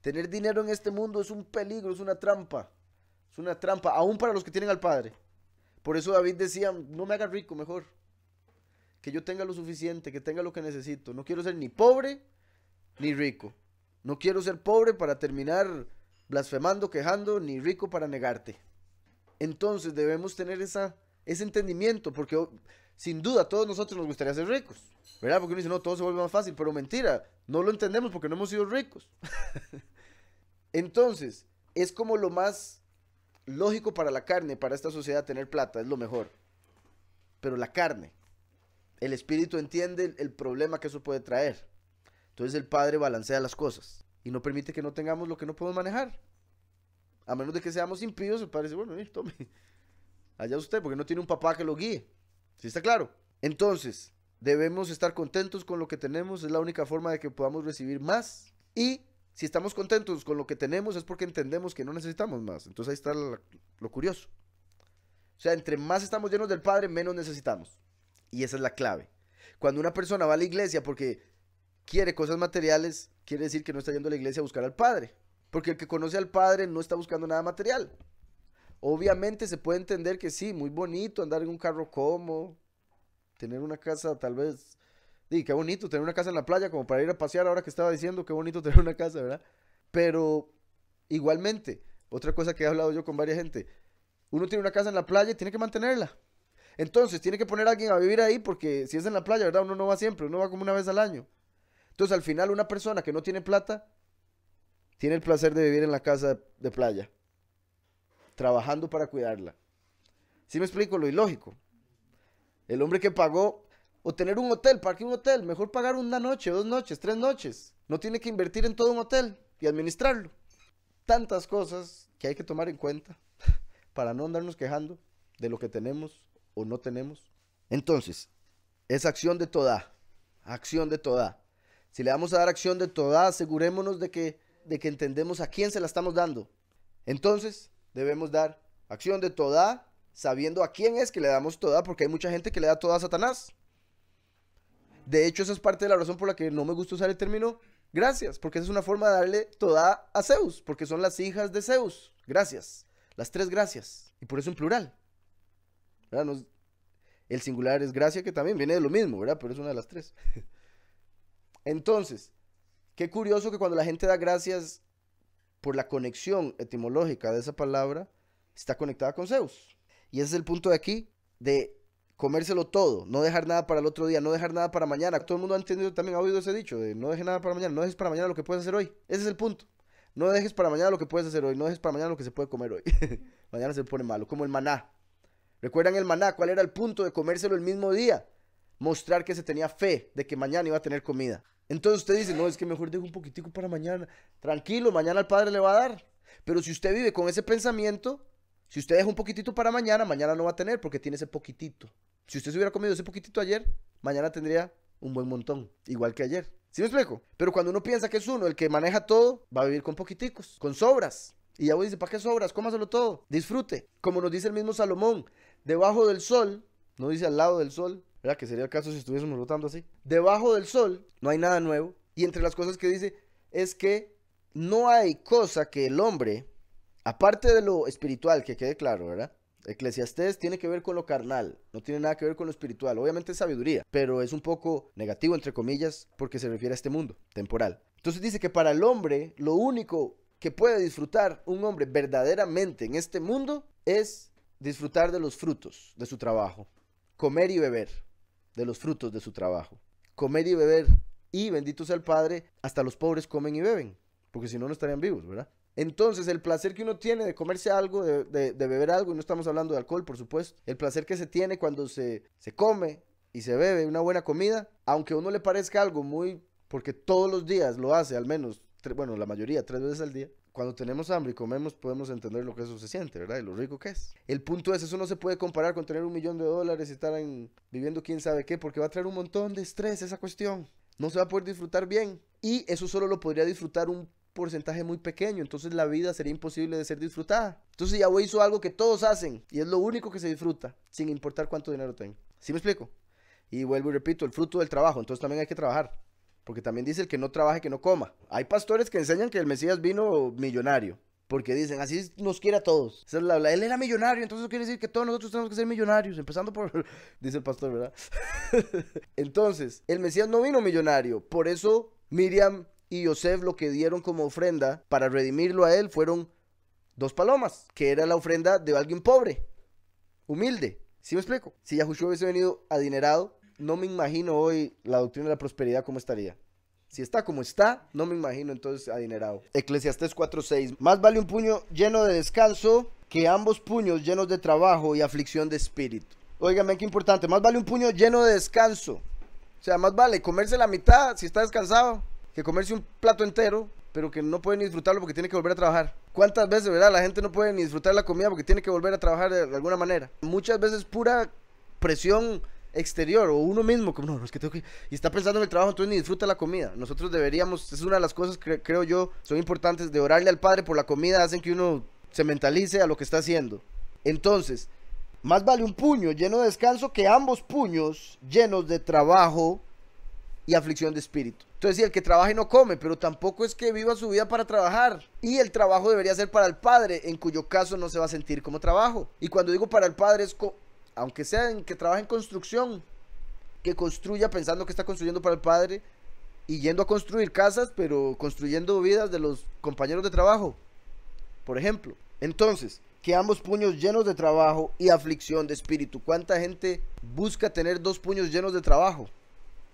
Tener dinero en este mundo es un peligro, es una trampa. Es una trampa, aún para los que tienen al Padre. Por eso David decía, no me haga rico, mejor. Que yo tenga lo suficiente, que tenga lo que necesito. No quiero ser ni pobre ni rico. No quiero ser pobre para terminar blasfemando, quejando, ni rico para negarte. Entonces debemos tener esa ese entendimiento, porque oh, sin duda todos nosotros nos gustaría ser ricos, ¿verdad? Porque uno dice, no, todo se vuelve más fácil, pero mentira, no lo entendemos porque no hemos sido ricos. *laughs* Entonces, es como lo más lógico para la carne, para esta sociedad tener plata, es lo mejor. Pero la carne, el espíritu entiende el problema que eso puede traer. Entonces el Padre balancea las cosas y no permite que no tengamos lo que no podemos manejar. A menos de que seamos impíos, el Padre dice, bueno, tome allá usted, porque no tiene un papá que lo guíe. ¿Sí está claro? Entonces, debemos estar contentos con lo que tenemos, es la única forma de que podamos recibir más. Y si estamos contentos con lo que tenemos es porque entendemos que no necesitamos más. Entonces ahí está lo, lo curioso. O sea, entre más estamos llenos del Padre, menos necesitamos. Y esa es la clave. Cuando una persona va a la iglesia porque quiere cosas materiales, quiere decir que no está yendo a la iglesia a buscar al Padre. Porque el que conoce al Padre no está buscando nada material. Obviamente se puede entender que sí, muy bonito andar en un carro cómodo, tener una casa tal vez... sí, qué bonito tener una casa en la playa como para ir a pasear ahora que estaba diciendo, qué bonito *laughs* tener una casa, ¿verdad? Pero igualmente, otra cosa que he hablado yo con varias gente, uno tiene una casa en la playa y tiene que mantenerla. Entonces, tiene que poner a alguien a vivir ahí porque si es en la playa, ¿verdad? Uno no va siempre, uno va como una vez al año. Entonces, al final, una persona que no tiene plata, tiene el placer de vivir en la casa de playa trabajando para cuidarla. ¿Sí me explico lo ilógico? El hombre que pagó, o tener un hotel, parque un hotel, mejor pagar una noche, dos noches, tres noches. No tiene que invertir en todo un hotel y administrarlo. Tantas cosas que hay que tomar en cuenta *laughs* para no andarnos quejando de lo que tenemos o no tenemos. Entonces, es acción de toda, acción de toda. Si le vamos a dar acción de toda, asegurémonos de que, de que entendemos a quién se la estamos dando. Entonces, debemos dar acción de toda, sabiendo a quién es que le damos toda, porque hay mucha gente que le da toda a Satanás. De hecho, esa es parte de la razón por la que no me gusta usar el término gracias, porque esa es una forma de darle toda a Zeus, porque son las hijas de Zeus. Gracias. Las tres gracias. Y por eso un plural. el singular es gracia, que también viene de lo mismo, ¿verdad? Pero es una de las tres. *laughs* Entonces, qué curioso que cuando la gente da gracias por la conexión etimológica de esa palabra, está conectada con Zeus. Y ese es el punto de aquí, de comérselo todo, no dejar nada para el otro día, no dejar nada para mañana. Todo el mundo ha entendido también, ha oído ese dicho, de no dejes nada para mañana, no dejes para mañana lo que puedes hacer hoy. Ese es el punto. No dejes para mañana lo que puedes hacer hoy, no dejes para mañana lo que se puede comer hoy. *laughs* mañana se pone malo, como el maná. ¿Recuerdan el maná? ¿Cuál era el punto de comérselo el mismo día? Mostrar que se tenía fe de que mañana iba a tener comida. Entonces usted dice, no, es que mejor dejo un poquitico para mañana. Tranquilo, mañana el padre le va a dar. Pero si usted vive con ese pensamiento, si usted deja un poquitito para mañana, mañana no va a tener porque tiene ese poquitito. Si usted se hubiera comido ese poquitito ayer, mañana tendría un buen montón, igual que ayer. ¿Sí me explico? Pero cuando uno piensa que es uno el que maneja todo, va a vivir con poquiticos, con sobras. Y ya vos dice, ¿para qué sobras? Cómaselo todo, disfrute. Como nos dice el mismo Salomón, debajo del sol, no dice al lado del sol, ¿verdad? Que sería el caso si estuviésemos rotando así. Debajo del sol no hay nada nuevo. Y entre las cosas que dice es que no hay cosa que el hombre, aparte de lo espiritual, que quede claro, ¿verdad? Eclesiastés tiene que ver con lo carnal, no tiene nada que ver con lo espiritual. Obviamente es sabiduría, pero es un poco negativo, entre comillas, porque se refiere a este mundo temporal. Entonces dice que para el hombre, lo único que puede disfrutar un hombre verdaderamente en este mundo es disfrutar de los frutos de su trabajo, comer y beber de los frutos de su trabajo. Comer y beber, y bendito sea el Padre, hasta los pobres comen y beben, porque si no, no estarían vivos, ¿verdad? Entonces, el placer que uno tiene de comerse algo, de, beber algo, y no estamos hablando de alcohol, por supuesto, el placer que se tiene cuando se, come y se bebe una buena comida, aunque a uno le parezca algo muy, porque todos los días lo hace, al menos, bueno, la mayoría, tres veces al día, cuando tenemos hambre y comemos podemos entender lo que eso se siente, ¿verdad? Y lo rico que es. El punto es, eso no se puede comparar con tener un millón de dólares y estar viviendo quién sabe qué, porque va a traer un montón de estrés esa cuestión. No se va a poder disfrutar bien. Y eso solo lo podría disfrutar un porcentaje muy pequeño, entonces la vida sería imposible de ser disfrutada. Entonces Yahweh hizo algo que todos hacen y es lo único que se disfruta, sin importar cuánto dinero tenga. ¿Sí me explico? Y vuelvo y repito, el fruto del trabajo, entonces también hay que trabajar. Porque también dice el que no trabaje, que no coma. Hay pastores que enseñan que el Mesías vino millonario. Porque dicen, así nos quiere a todos. él era millonario, entonces quiere decir que todos nosotros tenemos que ser millonarios. Empezando por, *laughs* dice el pastor, ¿verdad? *laughs* entonces, el Mesías no vino millonario. Por eso Miriam y Yosef lo que dieron como ofrenda para redimirlo a él fueron dos palomas, que era la ofrenda de alguien pobre, humilde. ¿Sí me explico? Si Yahushua hubiese venido adinerado, no me imagino hoy la doctrina de la prosperidad como estaría. Si está como está, no me imagino entonces adinerado. Eclesiastés 4:6. Más vale un puño lleno de descanso que ambos puños llenos de trabajo y aflicción de espíritu. Óigame, qué importante. Más vale un puño lleno de descanso. O sea, más vale comerse la mitad si está descansado que comerse un plato entero, pero que no puede ni disfrutarlo porque tiene que volver a trabajar. ¿Cuántas veces, verdad? La gente no puede ni disfrutar la comida porque tiene que volver a trabajar de alguna manera. Muchas veces pura presión exterior o uno mismo, como no, es que tengo que. Y está pensando en el trabajo, entonces ni disfruta la comida. Nosotros deberíamos, es una de las cosas que creo yo son importantes de orarle al Padre por la comida, hacen que uno se mentalice a lo que está haciendo. Entonces, más vale un puño lleno de descanso que ambos puños llenos de trabajo y aflicción de espíritu. Entonces, si el que trabaja y no come, pero tampoco es que viva su vida para trabajar. Y el trabajo debería ser para el Padre, en cuyo caso no se va a sentir como trabajo. Y cuando digo para el Padre es aunque sean que trabaje en construcción, que construya pensando que está construyendo para el Padre y yendo a construir casas, pero construyendo vidas de los compañeros de trabajo, por ejemplo. Entonces, que ambos puños llenos de trabajo y aflicción de espíritu. ¿Cuánta gente busca tener dos puños llenos de trabajo?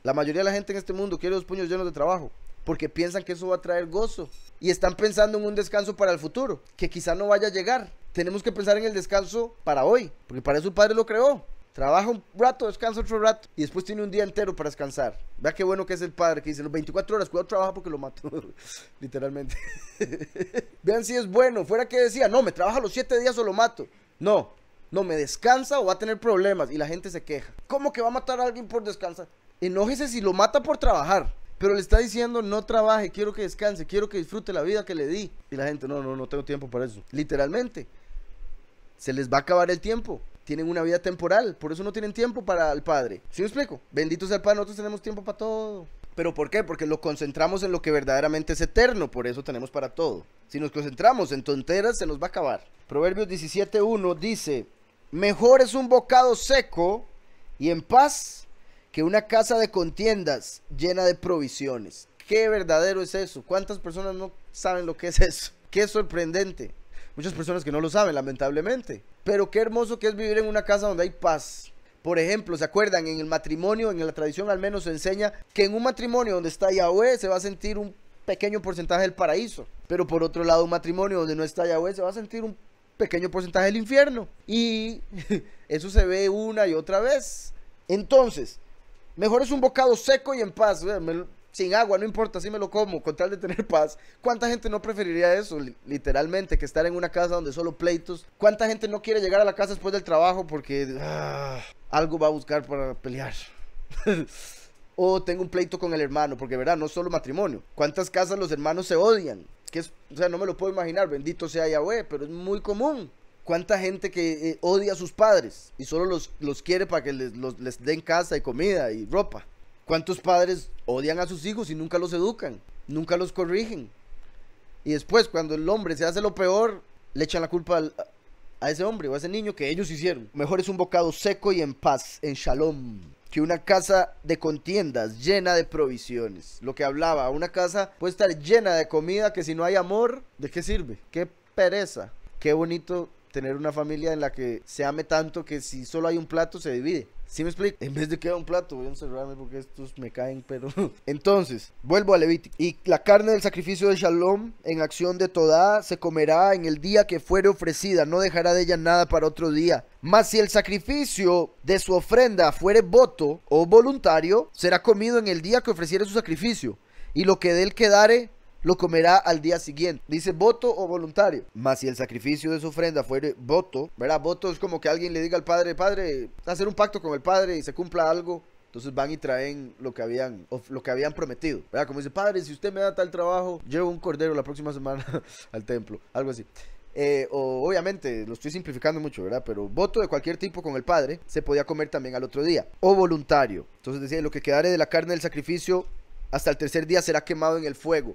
La mayoría de la gente en este mundo quiere dos puños llenos de trabajo porque piensan que eso va a traer gozo y están pensando en un descanso para el futuro que quizá no vaya a llegar tenemos que pensar en el descanso para hoy, porque para eso el padre lo creó. Trabaja un rato, descansa otro rato y después tiene un día entero para descansar. Vea qué bueno que es el padre que dice, los 24 horas, cuidado, trabaja porque lo mato, *laughs* literalmente. *laughs* Vean si es bueno, fuera que decía, no, me trabaja los 7 días o lo mato. No, no, me descansa o va a tener problemas y la gente se queja. ¿Cómo que va a matar a alguien por descansar? Enójese si lo mata por trabajar. Pero le está diciendo, no trabaje, quiero que descanse, quiero que disfrute la vida que le di. Y la gente, no, no, no tengo tiempo para eso. Literalmente se les va a acabar el tiempo. Tienen una vida temporal, por eso no tienen tiempo para el Padre. ¿Sí me explico? Bendito sea el Padre, nosotros tenemos tiempo para todo. ¿Pero por qué? Porque lo concentramos en lo que verdaderamente es eterno, por eso tenemos para todo. Si nos concentramos en tonteras, se nos va a acabar. Proverbios 17.1 dice, mejor es un bocado seco y en paz que una casa de contiendas llena de provisiones. Qué verdadero es eso. ¿Cuántas personas no saben lo que es eso? Qué sorprendente muchas personas que no lo saben, lamentablemente. Pero qué hermoso que es vivir en una casa donde hay paz. Por ejemplo, ¿se acuerdan? En el matrimonio, en la tradición al menos se enseña que en un matrimonio donde está Yahweh se va a sentir un pequeño porcentaje del paraíso. Pero por otro lado, un matrimonio donde no está Yahweh se va a sentir un pequeño porcentaje del infierno. Y *laughs* eso se ve una y otra vez. Entonces, mejor es un bocado seco y en paz sin agua, no importa, así me lo como, con tal de tener paz. ¿Cuánta gente no preferiría eso, literalmente, que estar en una casa donde solo pleitos? ¿Cuánta gente no quiere llegar a la casa después del trabajo porque ah, algo va a buscar para pelear? *laughs* o tengo un pleito con el hermano, porque verdad, no solo matrimonio. ¿Cuántas casas los hermanos se odian? Que es, o sea, no me lo puedo imaginar, bendito sea Yahweh, pero es muy común. ¿Cuánta gente que eh, odia a sus padres y solo los, quiere para que les, les den casa y comida y ropa? ¿Cuántos padres odian a sus hijos y nunca los educan? Nunca los corrigen. Y después, cuando el hombre se hace lo peor, le echan la culpa a ese hombre o a ese niño que ellos hicieron. Mejor es un bocado seco y en paz, en shalom, que una casa de contiendas llena de provisiones. Lo que hablaba, una casa puede estar llena de comida que si no hay amor, ¿de qué sirve? Qué pereza. Qué bonito tener una familia en la que se ame tanto que si solo hay un plato se divide. ¿Sí me explico? En vez de que un plato, voy a encerrarme porque estos me caen, pero... *laughs* Entonces, vuelvo a Levítico. Y la carne del sacrificio de Shalom en acción de Todá se comerá en el día que fuere ofrecida, no dejará de ella nada para otro día. Mas si el sacrificio de su ofrenda fuere voto o voluntario, será comido en el día que ofreciere su sacrificio. Y lo que de él quedare lo comerá al día siguiente. Dice voto o voluntario. Más si el sacrificio de su ofrenda fuere voto, ¿verdad? Voto es como que alguien le diga al padre, padre, hacer un pacto con el padre y se cumpla algo. Entonces van y traen lo que habían, lo que habían prometido. ¿verdad? Como dice, padre, si usted me da tal trabajo, llevo un cordero la próxima semana *laughs* al templo. Algo así. Eh, o, obviamente, lo estoy simplificando mucho, ¿verdad? Pero voto de cualquier tipo con el padre se podía comer también al otro día. O voluntario. Entonces decía, lo que quedare de la carne del sacrificio hasta el tercer día será quemado en el fuego.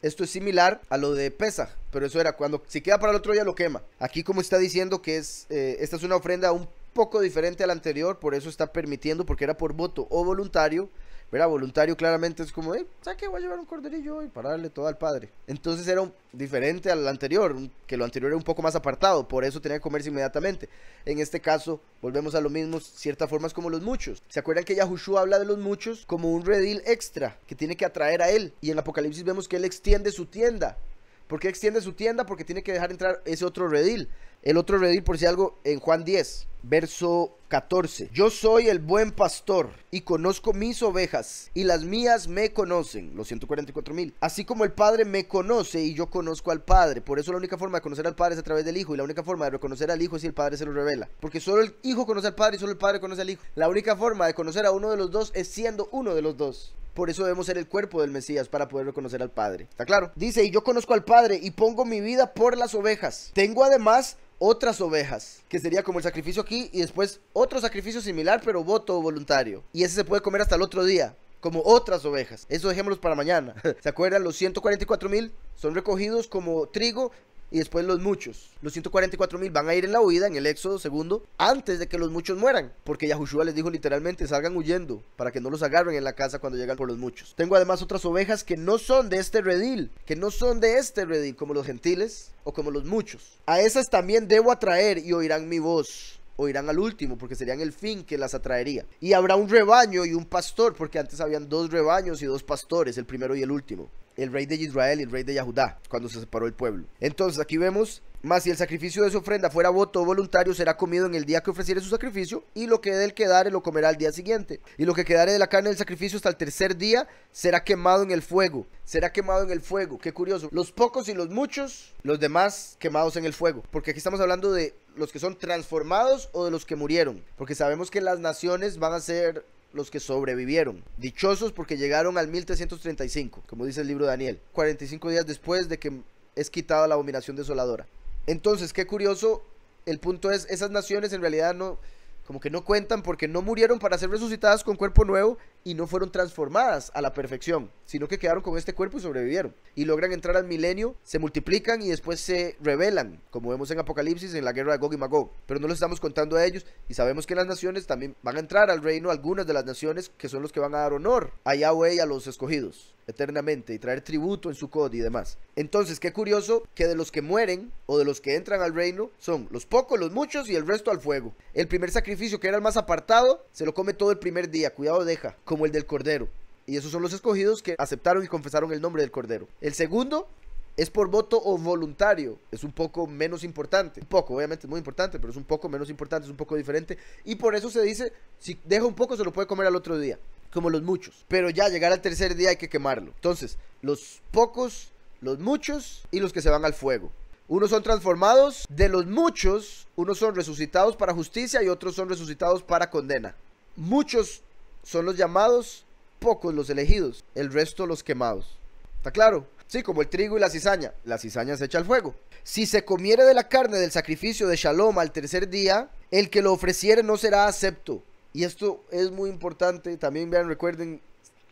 Esto es similar a lo de pesa, pero eso era cuando si queda para el otro ya lo quema. Aquí como está diciendo que es, eh, esta es una ofrenda un poco diferente a la anterior, por eso está permitiendo, porque era por voto o voluntario, Verá, Voluntario claramente es como, eh, ¿sabes qué? Voy a llevar un corderillo y pararle todo al padre. Entonces era diferente al anterior, que lo anterior era un poco más apartado, por eso tenía que comerse inmediatamente. En este caso, volvemos a lo mismo, ciertas formas como los muchos. ¿Se acuerdan que Yahushua habla de los muchos como un redil extra que tiene que atraer a él? Y en el Apocalipsis vemos que él extiende su tienda. ¿Por qué extiende su tienda? Porque tiene que dejar entrar ese otro redil. El otro redil, por si algo, en Juan 10, verso 14. Yo soy el buen pastor y conozco mis ovejas y las mías me conocen, los 144 mil. Así como el Padre me conoce y yo conozco al Padre. Por eso la única forma de conocer al Padre es a través del Hijo y la única forma de reconocer al Hijo es si el Padre se lo revela. Porque solo el Hijo conoce al Padre y solo el Padre conoce al Hijo. La única forma de conocer a uno de los dos es siendo uno de los dos. Por eso debemos ser el cuerpo del Mesías para poder reconocer al Padre. ¿Está claro? Dice, y yo conozco al Padre y pongo mi vida por las ovejas. Tengo además otras ovejas, que sería como el sacrificio aquí y después otro sacrificio similar, pero voto voluntario. Y ese se puede comer hasta el otro día como otras ovejas. Eso dejémoslos para mañana. *laughs* ¿Se acuerdan? Los 144 mil son recogidos como trigo y después los muchos. Los 144 mil van a ir en la huida, en el Éxodo segundo, antes de que los muchos mueran. Porque Yahushua les dijo literalmente, salgan huyendo para que no los agarren en la casa cuando llegan por los muchos. Tengo además otras ovejas que no son de este redil, que no son de este redil, como los gentiles o como los muchos. A esas también debo atraer y oirán mi voz o irán al último, porque serían el fin que las atraería. Y habrá un rebaño y un pastor, porque antes habían dos rebaños y dos pastores, el primero y el último el rey de Israel y el rey de Yahudá, cuando se separó el pueblo. Entonces aquí vemos más si el sacrificio de su ofrenda fuera voto voluntario, será comido en el día que ofreciere su sacrificio, y lo que él quedare lo comerá al día siguiente. Y lo que quedare de la carne del sacrificio hasta el tercer día será quemado en el fuego. Será quemado en el fuego. Qué curioso. Los pocos y los muchos, los demás quemados en el fuego. Porque aquí estamos hablando de los que son transformados o de los que murieron. Porque sabemos que las naciones van a ser los que sobrevivieron. Dichosos porque llegaron al 1335, como dice el libro de Daniel, 45 días después de que es quitada la abominación desoladora. Entonces, qué curioso, el punto es, esas naciones en realidad no, como que no cuentan porque no murieron para ser resucitadas con cuerpo nuevo y no fueron transformadas a la perfección, sino que quedaron con este cuerpo y sobrevivieron. Y logran entrar al milenio, se multiplican y después se rebelan, como vemos en Apocalipsis, en la guerra de Gog y Magog. Pero no lo estamos contando a ellos y sabemos que las naciones también van a entrar al reino, algunas de las naciones que son los que van a dar honor a Yahweh y a los escogidos eternamente y traer tributo en su cod y demás. Entonces, qué curioso que de los que mueren o de los que entran al reino son los pocos, los muchos y el resto al fuego. El primer sacrificio, que era el más apartado, se lo come todo el primer día. Cuidado, deja como el del Cordero. Y esos son los escogidos que aceptaron y confesaron el nombre del Cordero. El segundo es por voto o voluntario. Es un poco menos importante. Un poco, obviamente es muy importante, pero es un poco menos importante, es un poco diferente. Y por eso se dice, si deja un poco se lo puede comer al otro día, como los muchos. Pero ya llegar al tercer día hay que quemarlo. Entonces, los pocos, los muchos y los que se van al fuego. Unos son transformados de los muchos, unos son resucitados para justicia y otros son resucitados para condena. Muchos son los llamados, pocos los elegidos, el resto los quemados. ¿Está claro? Sí, como el trigo y la cizaña. La cizaña se echa al fuego. Si se comiere de la carne del sacrificio de Shalom al tercer día, el que lo ofreciere no será acepto. Y esto es muy importante. También vean, recuerden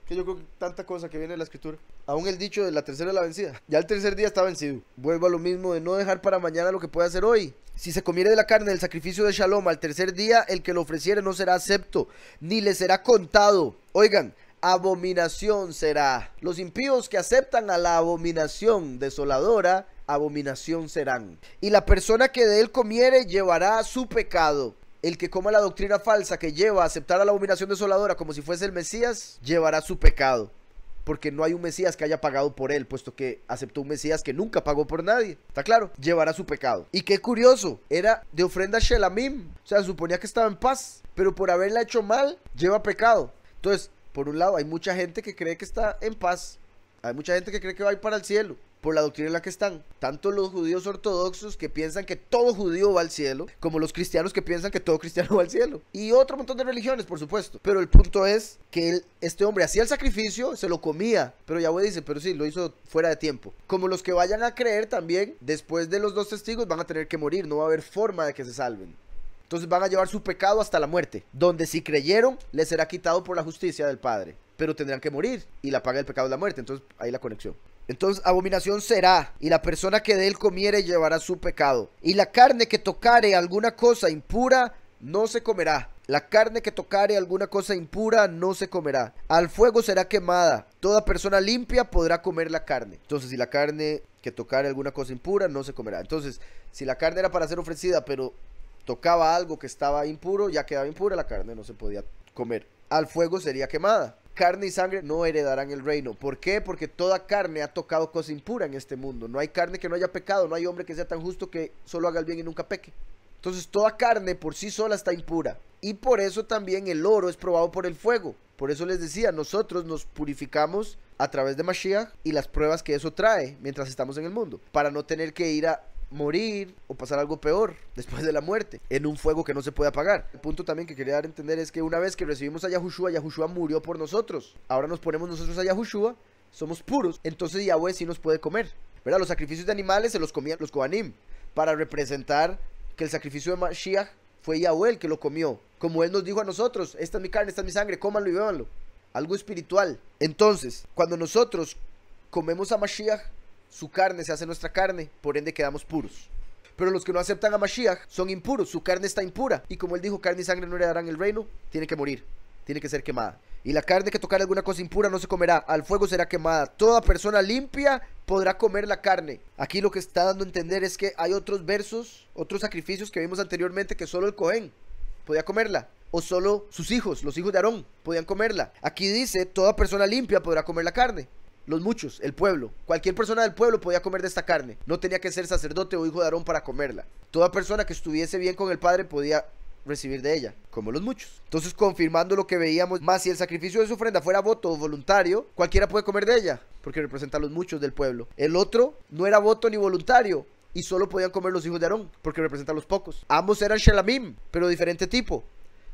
que yo creo que tanta cosa que viene de la escritura. Aún el dicho de la tercera es la vencida. Ya el tercer día está vencido. Vuelvo a lo mismo de no dejar para mañana lo que puede hacer hoy. Si se comiere de la carne del sacrificio de Shalom al tercer día, el que lo ofreciere no será acepto, ni le será contado. Oigan, abominación será. Los impíos que aceptan a la abominación desoladora, abominación serán. Y la persona que de él comiere llevará su pecado. El que coma la doctrina falsa que lleva a aceptar a la abominación desoladora como si fuese el Mesías, llevará su pecado porque no hay un Mesías que haya pagado por él, puesto que aceptó un Mesías que nunca pagó por nadie. ¿Está claro? Llevará su pecado. Y qué curioso, era de ofrenda Shelamim, o sea, suponía que estaba en paz, pero por haberla hecho mal, lleva pecado. Entonces, por un lado, hay mucha gente que cree que está en paz, hay mucha gente que cree que va a ir para el cielo, por la doctrina en la que están. Tanto los judíos ortodoxos que piensan que todo judío va al cielo, como los cristianos que piensan que todo cristiano va al cielo. Y otro montón de religiones, por supuesto. Pero el punto es que este hombre hacía el sacrificio, se lo comía, pero Yahweh dice, pero sí, lo hizo fuera de tiempo. Como los que vayan a creer también, después de los dos testigos van a tener que morir, no va a haber forma de que se salven. Entonces van a llevar su pecado hasta la muerte, donde si creyeron les será quitado por la justicia del Padre, pero tendrán que morir y la paga del pecado es la muerte. Entonces ahí la conexión. Entonces abominación será, y la persona que de él comiere llevará su pecado. Y la carne que tocare alguna cosa impura, no se comerá. La carne que tocare alguna cosa impura no se comerá. Al fuego será quemada. Toda persona limpia podrá comer la carne. Entonces, si la carne que tocare alguna cosa impura no se comerá. Entonces, si la carne era para ser ofrecida, pero tocaba algo que estaba impuro, ya quedaba impura la carne, no se podía comer. Al fuego sería quemada carne y sangre no heredarán el reino. ¿Por qué? Porque toda carne ha tocado cosa impura en este mundo. No hay carne que no haya pecado, no hay hombre que sea tan justo que solo haga el bien y nunca peque. Entonces toda carne por sí sola está impura. Y por eso también el oro es probado por el fuego. Por eso les decía, nosotros nos purificamos a través de Mashiach y las pruebas que eso trae mientras estamos en el mundo. Para no tener que ir a morir o pasar algo peor después de la muerte, en un fuego que no se puede apagar. El punto también que quería dar a entender es que una vez que recibimos a Yahushua, Yahushua murió por nosotros. Ahora nos ponemos nosotros a Yahushua, somos puros, entonces Yahweh sí nos puede comer. Los sacrificios de animales se los comían los Kohanim para representar que el sacrificio de Mashiach fue Yahweh el que lo comió. Como él nos dijo a nosotros, esta es mi carne, esta es mi sangre, cómanlo y bébanlo. Algo espiritual. Entonces, cuando nosotros comemos a Mashiach, su carne se hace nuestra carne, por ende quedamos puros. Pero los que no aceptan a Mashiach son impuros, su carne está impura. Y como él dijo, carne y sangre no heredarán el reino, tiene que morir, tiene que ser quemada. Y la carne que tocar alguna cosa impura no se comerá, al fuego será quemada. Toda persona limpia podrá comer la carne. Aquí lo que está dando a entender es que hay otros versos, otros sacrificios que vimos anteriormente que solo el Cohen podía comerla. O solo sus hijos, los hijos de Aarón, podían comerla. Aquí dice, toda persona limpia podrá comer la carne los muchos, el pueblo. Cualquier persona del pueblo podía comer de esta carne. No tenía que ser sacerdote o hijo de Aarón para comerla. Toda persona que estuviese bien con el Padre podía recibir de ella, como los muchos. Entonces, confirmando lo que veíamos, más si el sacrificio de su ofrenda fuera voto o voluntario, cualquiera puede comer de ella, porque representa a los muchos del pueblo. El otro no era voto ni voluntario. Y solo podían comer los hijos de Aarón, porque representa a los pocos. Ambos eran Shelamim, pero diferente tipo.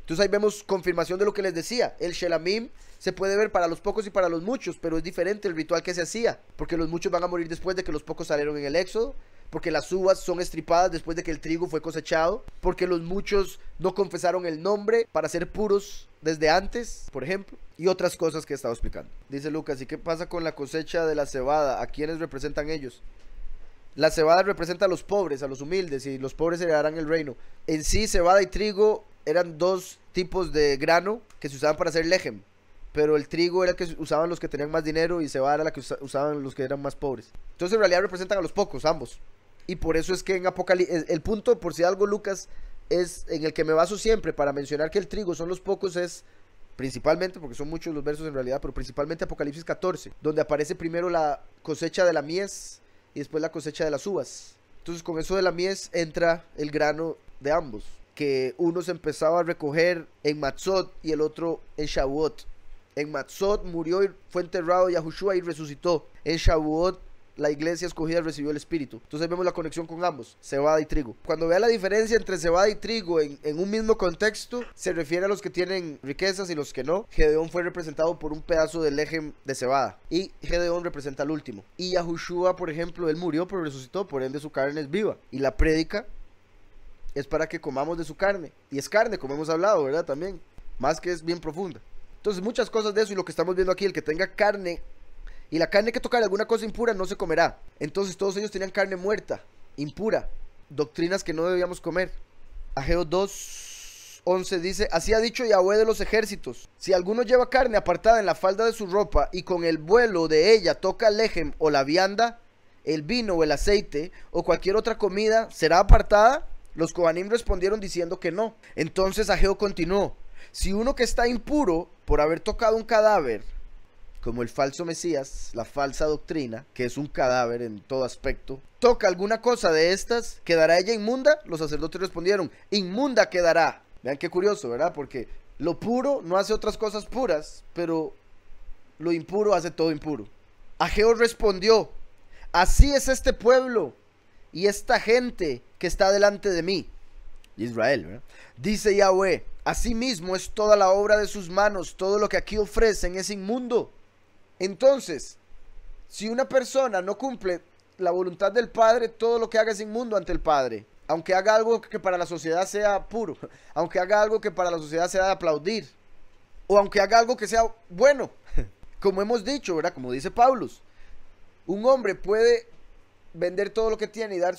Entonces ahí vemos confirmación de lo que les decía. El Shelamim se puede ver para los pocos y para los muchos, pero es diferente el ritual que se hacía, porque los muchos van a morir después de que los pocos salieron en el Éxodo, porque las uvas son estripadas después de que el trigo fue cosechado, porque los muchos no confesaron el nombre para ser puros desde antes, por ejemplo, y otras cosas que he estado explicando. Dice Lucas, ¿y qué pasa con la cosecha de la cebada? ¿A quiénes representan ellos? La cebada representa a los pobres, a los humildes, y los pobres heredarán el reino. En sí, cebada y trigo eran dos tipos de grano que se usaban para hacer lejem pero el trigo era el que usaban los que tenían más dinero y cebada era la que usaban los que eran más pobres. Entonces en realidad representan a los pocos, ambos. Y por eso es que en Apocalipsis, el punto, por si algo Lucas, es en el que me baso siempre para mencionar que el trigo son los pocos es principalmente, porque son muchos los versos en realidad, pero principalmente Apocalipsis 14, donde aparece primero la cosecha de la mies y después la cosecha de las uvas. Entonces con eso de la mies entra el grano de ambos, que uno se empezaba a recoger en Matzot y el otro en Shavuot. En Matzot murió y fue enterrado Yahushua y resucitó. En Shavuot la iglesia escogida recibió el Espíritu. Entonces vemos la conexión con ambos, cebada y trigo. Cuando vea la diferencia entre cebada y trigo en, un mismo contexto, se refiere a los que tienen riquezas y los que no. Gedeón fue representado por un pedazo del eje de cebada y Gedeón representa al último. Y Yahushua, por ejemplo, él murió pero resucitó, por ende su carne es viva. Y la prédica es para que comamos de su carne. Y es carne, como hemos hablado, ¿verdad? También. Más que es bien profunda. Entonces, muchas cosas de eso y lo que estamos viendo aquí, el que tenga carne y la carne que tocar alguna cosa impura no se comerá. Entonces, todos ellos tenían carne muerta, impura, doctrinas que no debíamos comer. Ageo 2, 11 dice, así ha dicho Yahweh de los ejércitos, si alguno lleva carne apartada en la falda de su ropa y con el vuelo de ella toca el lejem o la vianda, el vino o el aceite o cualquier otra comida, ¿será apartada? Los cobanim respondieron diciendo que no. Entonces Ageo continuó, si uno que está impuro por haber tocado un cadáver, como el falso Mesías, la falsa doctrina, que es un cadáver en todo aspecto, toca alguna cosa de estas, ¿quedará ella inmunda? Los sacerdotes respondieron, inmunda quedará. Vean qué curioso, ¿verdad? Porque lo puro no hace otras cosas puras, pero lo impuro hace todo impuro. Ageo respondió, así es este pueblo y esta gente que está delante de mí. Israel. Dice Yahweh, mismo es toda la obra de sus manos, todo lo que aquí ofrecen es inmundo. Entonces, si una persona no cumple la voluntad del Padre, todo lo que haga es inmundo ante el Padre. Aunque haga algo que para la sociedad sea puro, *laughs* aunque haga algo que para la sociedad sea de aplaudir, o aunque haga algo que sea bueno, *laughs* como hemos dicho, ¿verdad? Como dice Paulus, un hombre puede vender todo lo que tiene y dar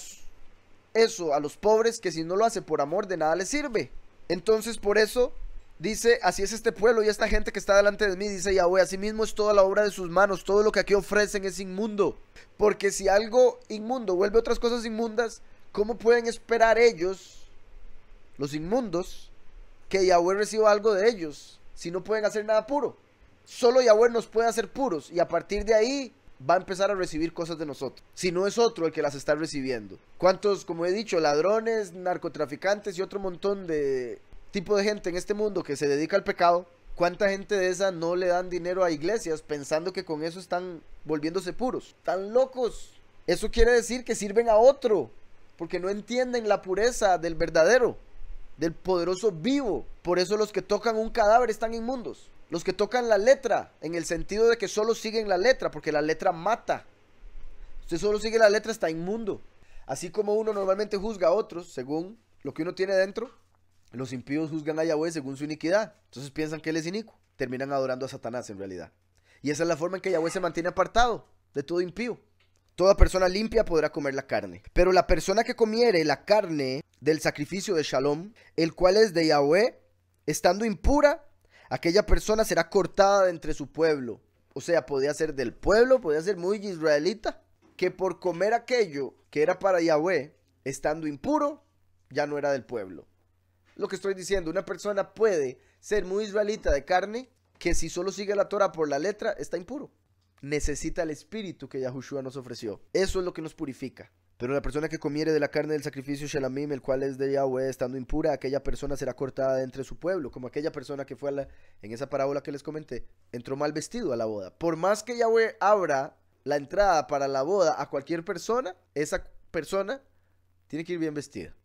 eso a los pobres que si no lo hace por amor de nada les sirve. Entonces por eso dice, así es este pueblo y esta gente que está delante de mí, dice Yahweh, mismo es toda la obra de sus manos, todo lo que aquí ofrecen es inmundo. Porque si algo inmundo vuelve otras cosas inmundas, ¿cómo pueden esperar ellos, los inmundos, que Yahweh reciba algo de ellos si no pueden hacer nada puro? Solo Yahweh nos puede hacer puros y a partir de ahí va a empezar a recibir cosas de nosotros, si no es otro el que las está recibiendo. ¿Cuántos, como he dicho, ladrones, narcotraficantes y otro montón de tipo de gente en este mundo que se dedica al pecado? ¿Cuánta gente de esa no le dan dinero a iglesias pensando que con eso están volviéndose puros? Están locos! Eso quiere decir que sirven a otro, porque no entienden la pureza del verdadero, del poderoso vivo. Por eso los que tocan un cadáver están inmundos. Los que tocan la letra, en el sentido de que solo siguen la letra, porque la letra mata. Usted solo sigue la letra, está inmundo. Así como uno normalmente juzga a otros según lo que uno tiene dentro, los impíos juzgan a Yahweh según su iniquidad. Entonces piensan que él es inico. Terminan adorando a Satanás en realidad. Y esa es la forma en que Yahweh se mantiene apartado de todo impío. Toda persona limpia podrá comer la carne. Pero la persona que comiere la carne del sacrificio de Shalom, el cual es de Yahweh, estando impura, aquella persona será cortada de entre su pueblo. O sea, podía ser del pueblo, podía ser muy israelita, que por comer aquello que era para Yahweh, estando impuro, ya no era del pueblo. Lo que estoy diciendo, una persona puede ser muy israelita de carne, que si solo sigue la Torah por la letra, está impuro. Necesita el espíritu que Yahushua nos ofreció. Eso es lo que nos purifica. Pero la persona que comiere de la carne del sacrificio Shelamim, el cual es de Yahweh, estando impura, aquella persona será cortada de entre su pueblo, como aquella persona que fue en esa parábola que les comenté, entró mal vestido a la boda. Por más que Yahweh abra la entrada para la boda a cualquier persona, esa persona tiene que ir bien vestida.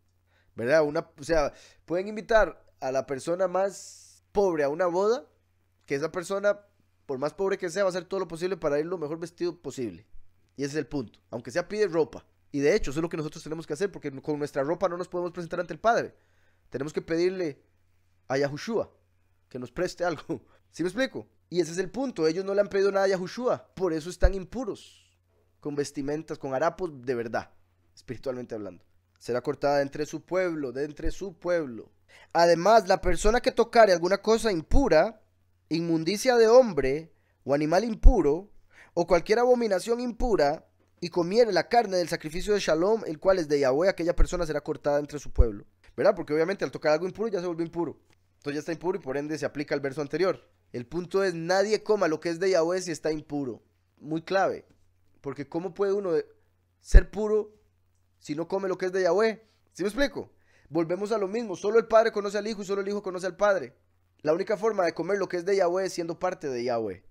¿Verdad? Una, o sea, pueden invitar a la persona más pobre a una boda, que esa persona, por más pobre que sea, va a hacer todo lo posible para ir lo mejor vestido posible. Y ese es el punto. Aunque sea pide ropa. Y de hecho, eso es lo que nosotros tenemos que hacer, porque con nuestra ropa no nos podemos presentar ante el Padre. Tenemos que pedirle a Yahushua que nos preste algo. *laughs* ¿Sí me explico? Y ese es el punto. Ellos no le han pedido nada a Yahushua. Por eso están impuros. Con vestimentas, con harapos de verdad. Espiritualmente hablando. Será cortada de entre su pueblo, de entre su pueblo. Además, la persona que tocare alguna cosa impura, inmundicia de hombre o animal impuro, o cualquier abominación impura, y comiere la carne del sacrificio de Shalom, el cual es de Yahweh, aquella persona será cortada entre su pueblo. ¿Verdad? Porque obviamente al tocar algo impuro ya se vuelve impuro. Entonces ya está impuro y por ende se aplica el verso anterior. El punto es, nadie coma lo que es de Yahweh si está impuro. Muy clave. Porque ¿cómo puede uno ser puro si no come lo que es de Yahweh? ¿Sí me explico? Volvemos a lo mismo. Solo el Padre conoce al Hijo y solo el Hijo conoce al Padre. La única forma de comer lo que es de Yahweh es siendo parte de Yahweh.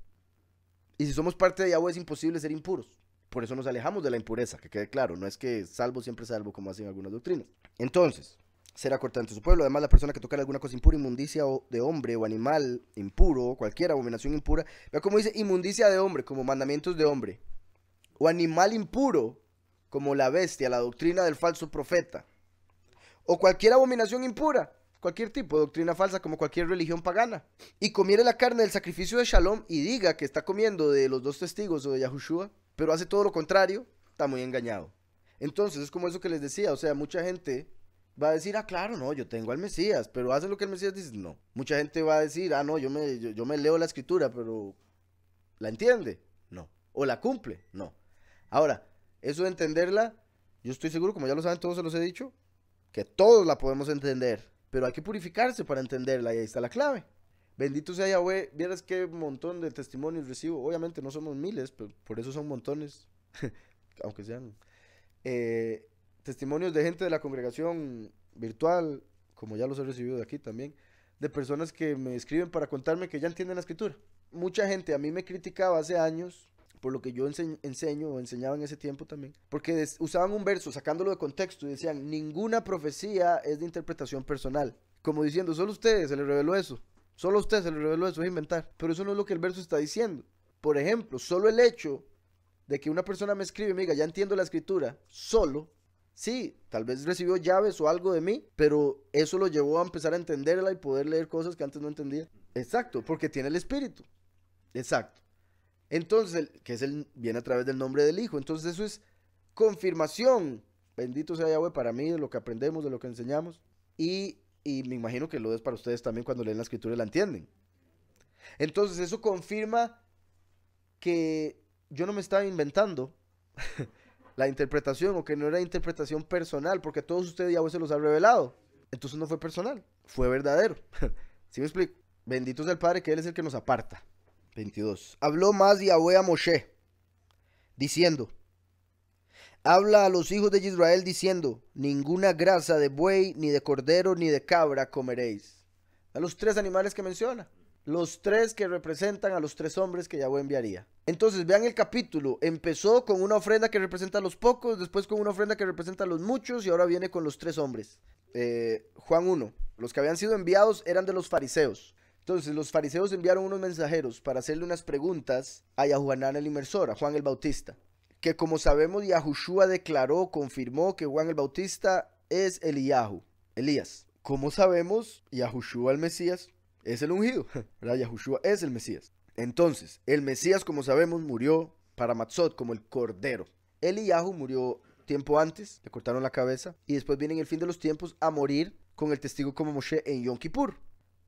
Y si somos parte de Yahweh es imposible ser impuros. Por eso nos alejamos de la impureza, que quede claro, no es que salvo siempre salvo como hacen algunas doctrinas. Entonces, será cortante su pueblo. Además, la persona que toque alguna cosa impura, inmundicia o de hombre o animal impuro, o cualquier abominación impura, vea cómo dice inmundicia de hombre, como mandamientos de hombre, o animal impuro, como la bestia, la doctrina del falso profeta, o cualquier abominación impura, cualquier tipo de doctrina falsa, como cualquier religión pagana, y comiere la carne del sacrificio de Shalom y diga que está comiendo de los dos testigos o de Yahushua, pero hace todo lo contrario, está muy engañado. Entonces es como eso que les decía, o sea, mucha gente va a decir, ah, claro, no, yo tengo al Mesías, pero hace lo que el Mesías dice, no. Mucha gente va a decir, ah, no, yo me, yo, me leo la escritura, pero ¿la entiende? No. ¿O la cumple? No. Ahora, eso de entenderla, yo estoy seguro, como ya lo saben, todos se los he dicho, que todos la podemos entender, pero hay que purificarse para entenderla y ahí está la clave. Bendito sea Yahweh, vieras qué montón de testimonios recibo. Obviamente no somos miles, pero por eso son montones, *laughs* aunque sean. Eh, testimonios de gente de la congregación virtual, como ya los he recibido de aquí también, de personas que me escriben para contarme que ya entienden la escritura. Mucha gente a mí me criticaba hace años por lo que yo enseño o enseñaba en ese tiempo también, porque usaban un verso sacándolo de contexto y decían, ninguna profecía es de interpretación personal, como diciendo, solo ustedes se les reveló eso. Solo usted se lo reveló, eso es inventar. Pero eso no es lo que el verso está diciendo. Por ejemplo, solo el hecho de que una persona me escribe y ya entiendo la escritura, solo, sí, tal vez recibió llaves o algo de mí, pero eso lo llevó a empezar a entenderla y poder leer cosas que antes no entendía. Exacto, porque tiene el espíritu. Exacto. Entonces, que es el, viene a través del nombre del Hijo. Entonces, eso es confirmación. Bendito sea Yahweh para mí, de lo que aprendemos, de lo que enseñamos. Y y me imagino que lo es para ustedes también cuando leen la escritura y la entienden. Entonces eso confirma que yo no me estaba inventando *laughs* la interpretación o que no era interpretación personal, porque todos ustedes ya se los ha revelado. Entonces no fue personal, fue verdadero. *laughs* ¿Sí me explico? Bendito es el Padre que Él es el que nos aparta. 22. Habló más Yahweh a Moshe, diciendo, Habla a los hijos de Israel diciendo, ninguna grasa de buey, ni de cordero, ni de cabra comeréis. A los tres animales que menciona. Los tres que representan a los tres hombres que Yahweh enviaría. Entonces, vean el capítulo. Empezó con una ofrenda que representa a los pocos, después con una ofrenda que representa a los muchos y ahora viene con los tres hombres. Eh, Juan 1. Los que habían sido enviados eran de los fariseos. Entonces los fariseos enviaron unos mensajeros para hacerle unas preguntas a Yahuanán el inmersor, a Juan el Bautista que como sabemos Yahushua declaró, confirmó que Juan el Bautista es el Eliyahu, Elías. Como sabemos, Yahushua el Mesías es el ungido, *laughs* ¿verdad? Yahushua es el Mesías. Entonces, el Mesías, como sabemos, murió para Matzot como el cordero. el Eliyahu murió tiempo antes, le cortaron la cabeza, y después viene en el fin de los tiempos a morir con el testigo como Moshe en Yom Kippur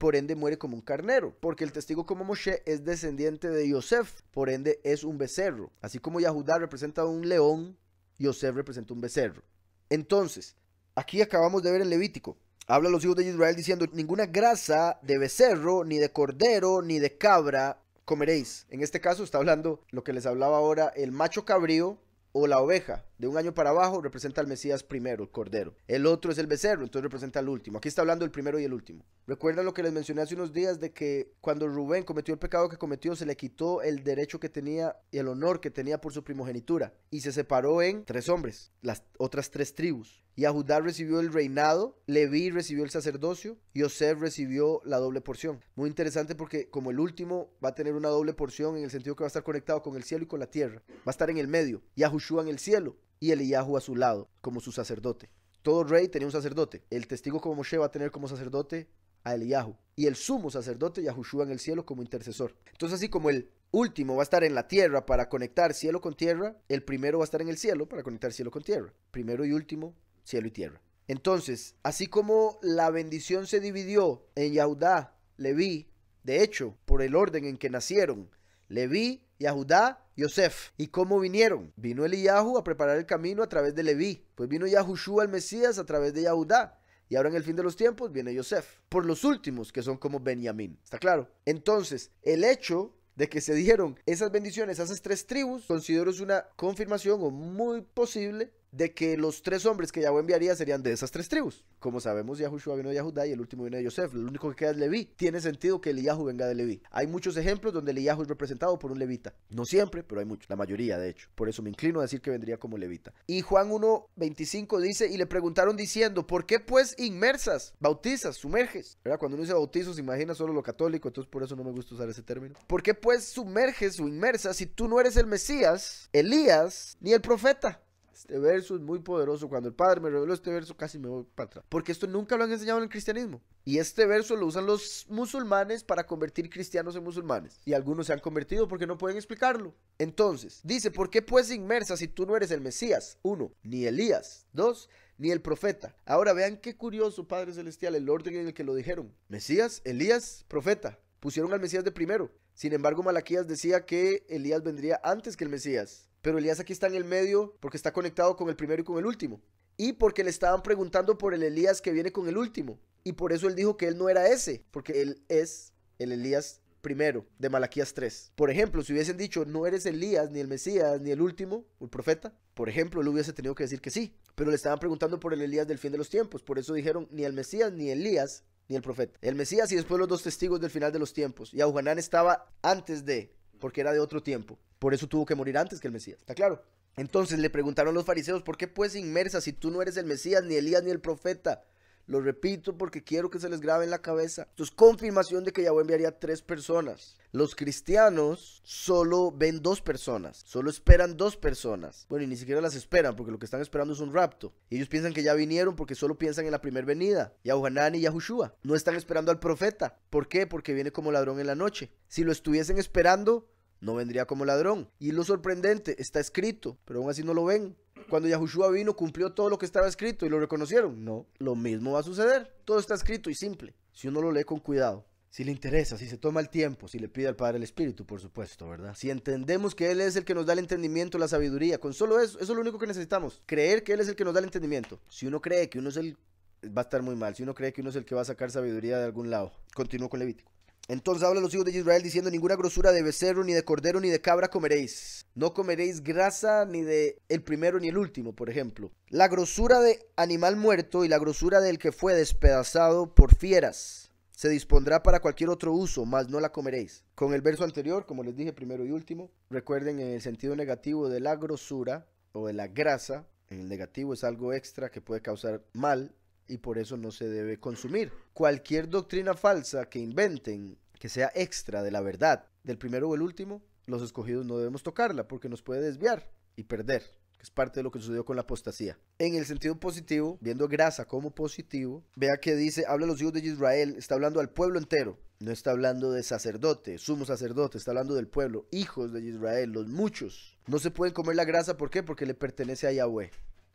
por ende muere como un carnero, porque el testigo como Moshe es descendiente de Yosef, por ende es un becerro. Así como Yahudá representa un león, Yosef representa un becerro. Entonces, aquí acabamos de ver en Levítico, habla los hijos de Israel diciendo, ninguna grasa de becerro, ni de cordero, ni de cabra comeréis. En este caso está hablando lo que les hablaba ahora, el macho cabrío o la oveja. De un año para abajo representa al Mesías primero, el Cordero. El otro es el becerro, entonces representa al último. Aquí está hablando el primero y el último. Recuerdan lo que les mencioné hace unos días de que cuando Rubén cometió el pecado que cometió, se le quitó el derecho que tenía y el honor que tenía por su primogenitura y se separó en tres hombres, las otras tres tribus y recibió el reinado, Leví recibió el sacerdocio, y José recibió la doble porción. Muy interesante porque como el último va a tener una doble porción en el sentido que va a estar conectado con el cielo y con la tierra, va a estar en el medio, Yahushua en el cielo y Eliyahu a su lado como su sacerdote. Todo rey tenía un sacerdote. El testigo como Moshe va a tener como sacerdote a Eliyahu y el sumo sacerdote Yahushua en el cielo como intercesor. Entonces así como el último va a estar en la tierra para conectar cielo con tierra, el primero va a estar en el cielo para conectar cielo con tierra. Primero y último cielo y tierra. Entonces, así como la bendición se dividió en Yahudá, Leví, de hecho, por el orden en que nacieron, Leví, Yahudá, Yosef. ¿Y cómo vinieron? Vino Eliyahu a preparar el camino a través de Leví. Pues vino Yahushua el Mesías a través de Yahudá. Y ahora en el fin de los tiempos viene Yosef. Por los últimos, que son como Benjamín. ¿Está claro? Entonces, el hecho de que se dieron esas bendiciones a esas tres tribus, considero es una confirmación o muy posible de que los tres hombres que Yahweh enviaría serían de esas tres tribus. Como sabemos, Yahushua vino de Yahudá y el último vino de Yosef. Lo único que queda es Leví. Tiene sentido que Eliyahu venga de Leví. Hay muchos ejemplos donde Eliyahu es representado por un levita. No siempre, pero hay muchos. La mayoría, de hecho. Por eso me inclino a decir que vendría como levita. Y Juan 1.25 dice, y le preguntaron diciendo, ¿por qué pues inmersas, bautizas, sumerges? ¿Verdad? Cuando uno dice bautizo se imagina solo lo católico, entonces por eso no me gusta usar ese término. ¿Por qué pues sumerges o inmersas si tú no eres el Mesías, Elías, ni el profeta? Este verso es muy poderoso. Cuando el Padre me reveló este verso, casi me voy para atrás. Porque esto nunca lo han enseñado en el cristianismo. Y este verso lo usan los musulmanes para convertir cristianos en musulmanes. Y algunos se han convertido porque no pueden explicarlo. Entonces, dice, ¿por qué pues inmersa si tú no eres el Mesías? Uno, ni Elías. Dos, ni el profeta. Ahora vean qué curioso, Padre Celestial, el orden en el que lo dijeron. Mesías, Elías, profeta. Pusieron al Mesías de primero. Sin embargo, Malaquías decía que Elías vendría antes que el Mesías. Pero Elías aquí está en el medio porque está conectado con el primero y con el último. Y porque le estaban preguntando por el Elías que viene con el último. Y por eso él dijo que él no era ese, porque él es el Elías primero de Malaquías 3. Por ejemplo, si hubiesen dicho no eres Elías, ni el Mesías, ni el último, el profeta, por ejemplo, él hubiese tenido que decir que sí. Pero le estaban preguntando por el Elías del fin de los tiempos. Por eso dijeron ni el Mesías, ni Elías, ni el profeta. El Mesías y después los dos testigos del final de los tiempos. Y Aujanán estaba antes de porque era de otro tiempo. Por eso tuvo que morir antes que el Mesías, ¿está claro? Entonces le preguntaron los fariseos, ¿por qué pues inmersa si tú no eres el Mesías, ni Elías, ni el profeta? Lo repito porque quiero que se les grabe en la cabeza. Esto es confirmación de que Yahweh enviaría tres personas. Los cristianos solo ven dos personas, solo esperan dos personas. Bueno, y ni siquiera las esperan porque lo que están esperando es un rapto. ellos piensan que ya vinieron porque solo piensan en la primera venida, Yahuanán y Yahushua. No están esperando al profeta. ¿Por qué? Porque viene como ladrón en la noche. Si lo estuviesen esperando, no vendría como ladrón. Y lo sorprendente, está escrito, pero aún así no lo ven. Cuando Yahushua vino, cumplió todo lo que estaba escrito y lo reconocieron. No, lo mismo va a suceder. Todo está escrito y simple, si uno lo lee con cuidado. Si le interesa, si se toma el tiempo, si le pide al Padre el Espíritu, por supuesto, ¿verdad? Si entendemos que Él es el que nos da el entendimiento, la sabiduría, con solo eso, eso es lo único que necesitamos, creer que Él es el que nos da el entendimiento. Si uno cree que uno es el... va a estar muy mal, si uno cree que uno es el que va a sacar sabiduría de algún lado. Continúo con Levítico. Entonces habla los hijos de Israel diciendo, ninguna grosura de becerro, ni de cordero, ni de cabra comeréis. No comeréis grasa ni de el primero ni el último, por ejemplo. La grosura de animal muerto y la grosura del que fue despedazado por fieras se dispondrá para cualquier otro uso, mas no la comeréis. Con el verso anterior, como les dije primero y último, recuerden en el sentido negativo de la grosura o de la grasa, en el negativo es algo extra que puede causar mal y por eso no se debe consumir. Cualquier doctrina falsa que inventen, que sea extra de la verdad, del primero o el último, los escogidos no debemos tocarla porque nos puede desviar y perder, que es parte de lo que sucedió con la apostasía. En el sentido positivo, viendo grasa como positivo, vea que dice, habla los hijos de Israel, está hablando al pueblo entero, no está hablando de sacerdote, sumo sacerdote, está hablando del pueblo, hijos de Israel, los muchos. No se pueden comer la grasa, ¿por qué? Porque le pertenece a Yahweh.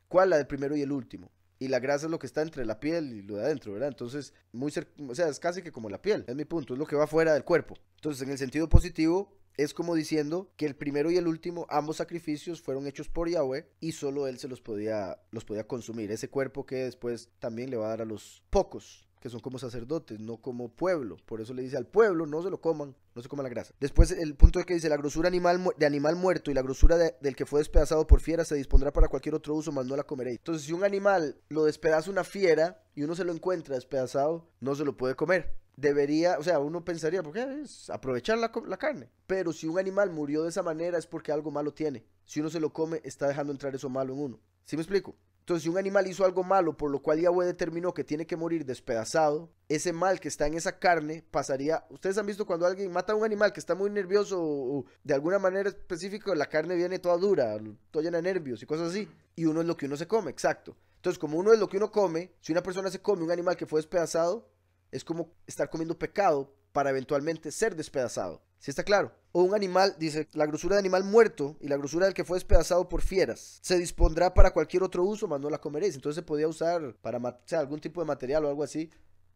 ¿Cuál? La del primero y el último y la grasa es lo que está entre la piel y lo de adentro, ¿verdad? Entonces, muy o sea, es casi que como la piel, es mi punto, es lo que va fuera del cuerpo. Entonces, en el sentido positivo, es como diciendo que el primero y el último, ambos sacrificios fueron hechos por Yahweh y solo él se los podía, los podía consumir, ese cuerpo que después también le va a dar a los pocos que son como sacerdotes, no como pueblo. Por eso le dice al pueblo, no se lo coman, no se coman la grasa. Después el punto es que dice, la grosura animal de animal muerto y la grosura del que fue despedazado por fiera se dispondrá para cualquier otro uso, mas no la comeréis. Entonces, si un animal lo despedaza una fiera y uno se lo encuentra despedazado, no se lo puede comer debería, o sea, uno pensaría, ¿por qué? Es aprovechar la, la, carne. Pero si un animal murió de esa manera es porque algo malo tiene. Si uno se lo come, está dejando entrar eso malo en uno. ¿Sí me explico? Entonces, si un animal hizo algo malo por lo cual Yahweh determinó que tiene que morir despedazado, ese mal que está en esa carne pasaría. Ustedes han visto cuando alguien mata a un animal que está muy nervioso o, de alguna manera específica, la carne viene toda dura, toda llena de nervios y cosas así. Y uno es lo que uno se come, exacto. Entonces, como uno es lo que uno come, si una persona se come un animal que fue despedazado, es como estar comiendo pecado para eventualmente ser despedazado. Si está claro? O un animal, dice, la grosura de animal muerto y la grosura del que fue despedazado por fieras se dispondrá para cualquier otro uso, más no la comeréis. Entonces se podía usar para algún tipo de material o algo así,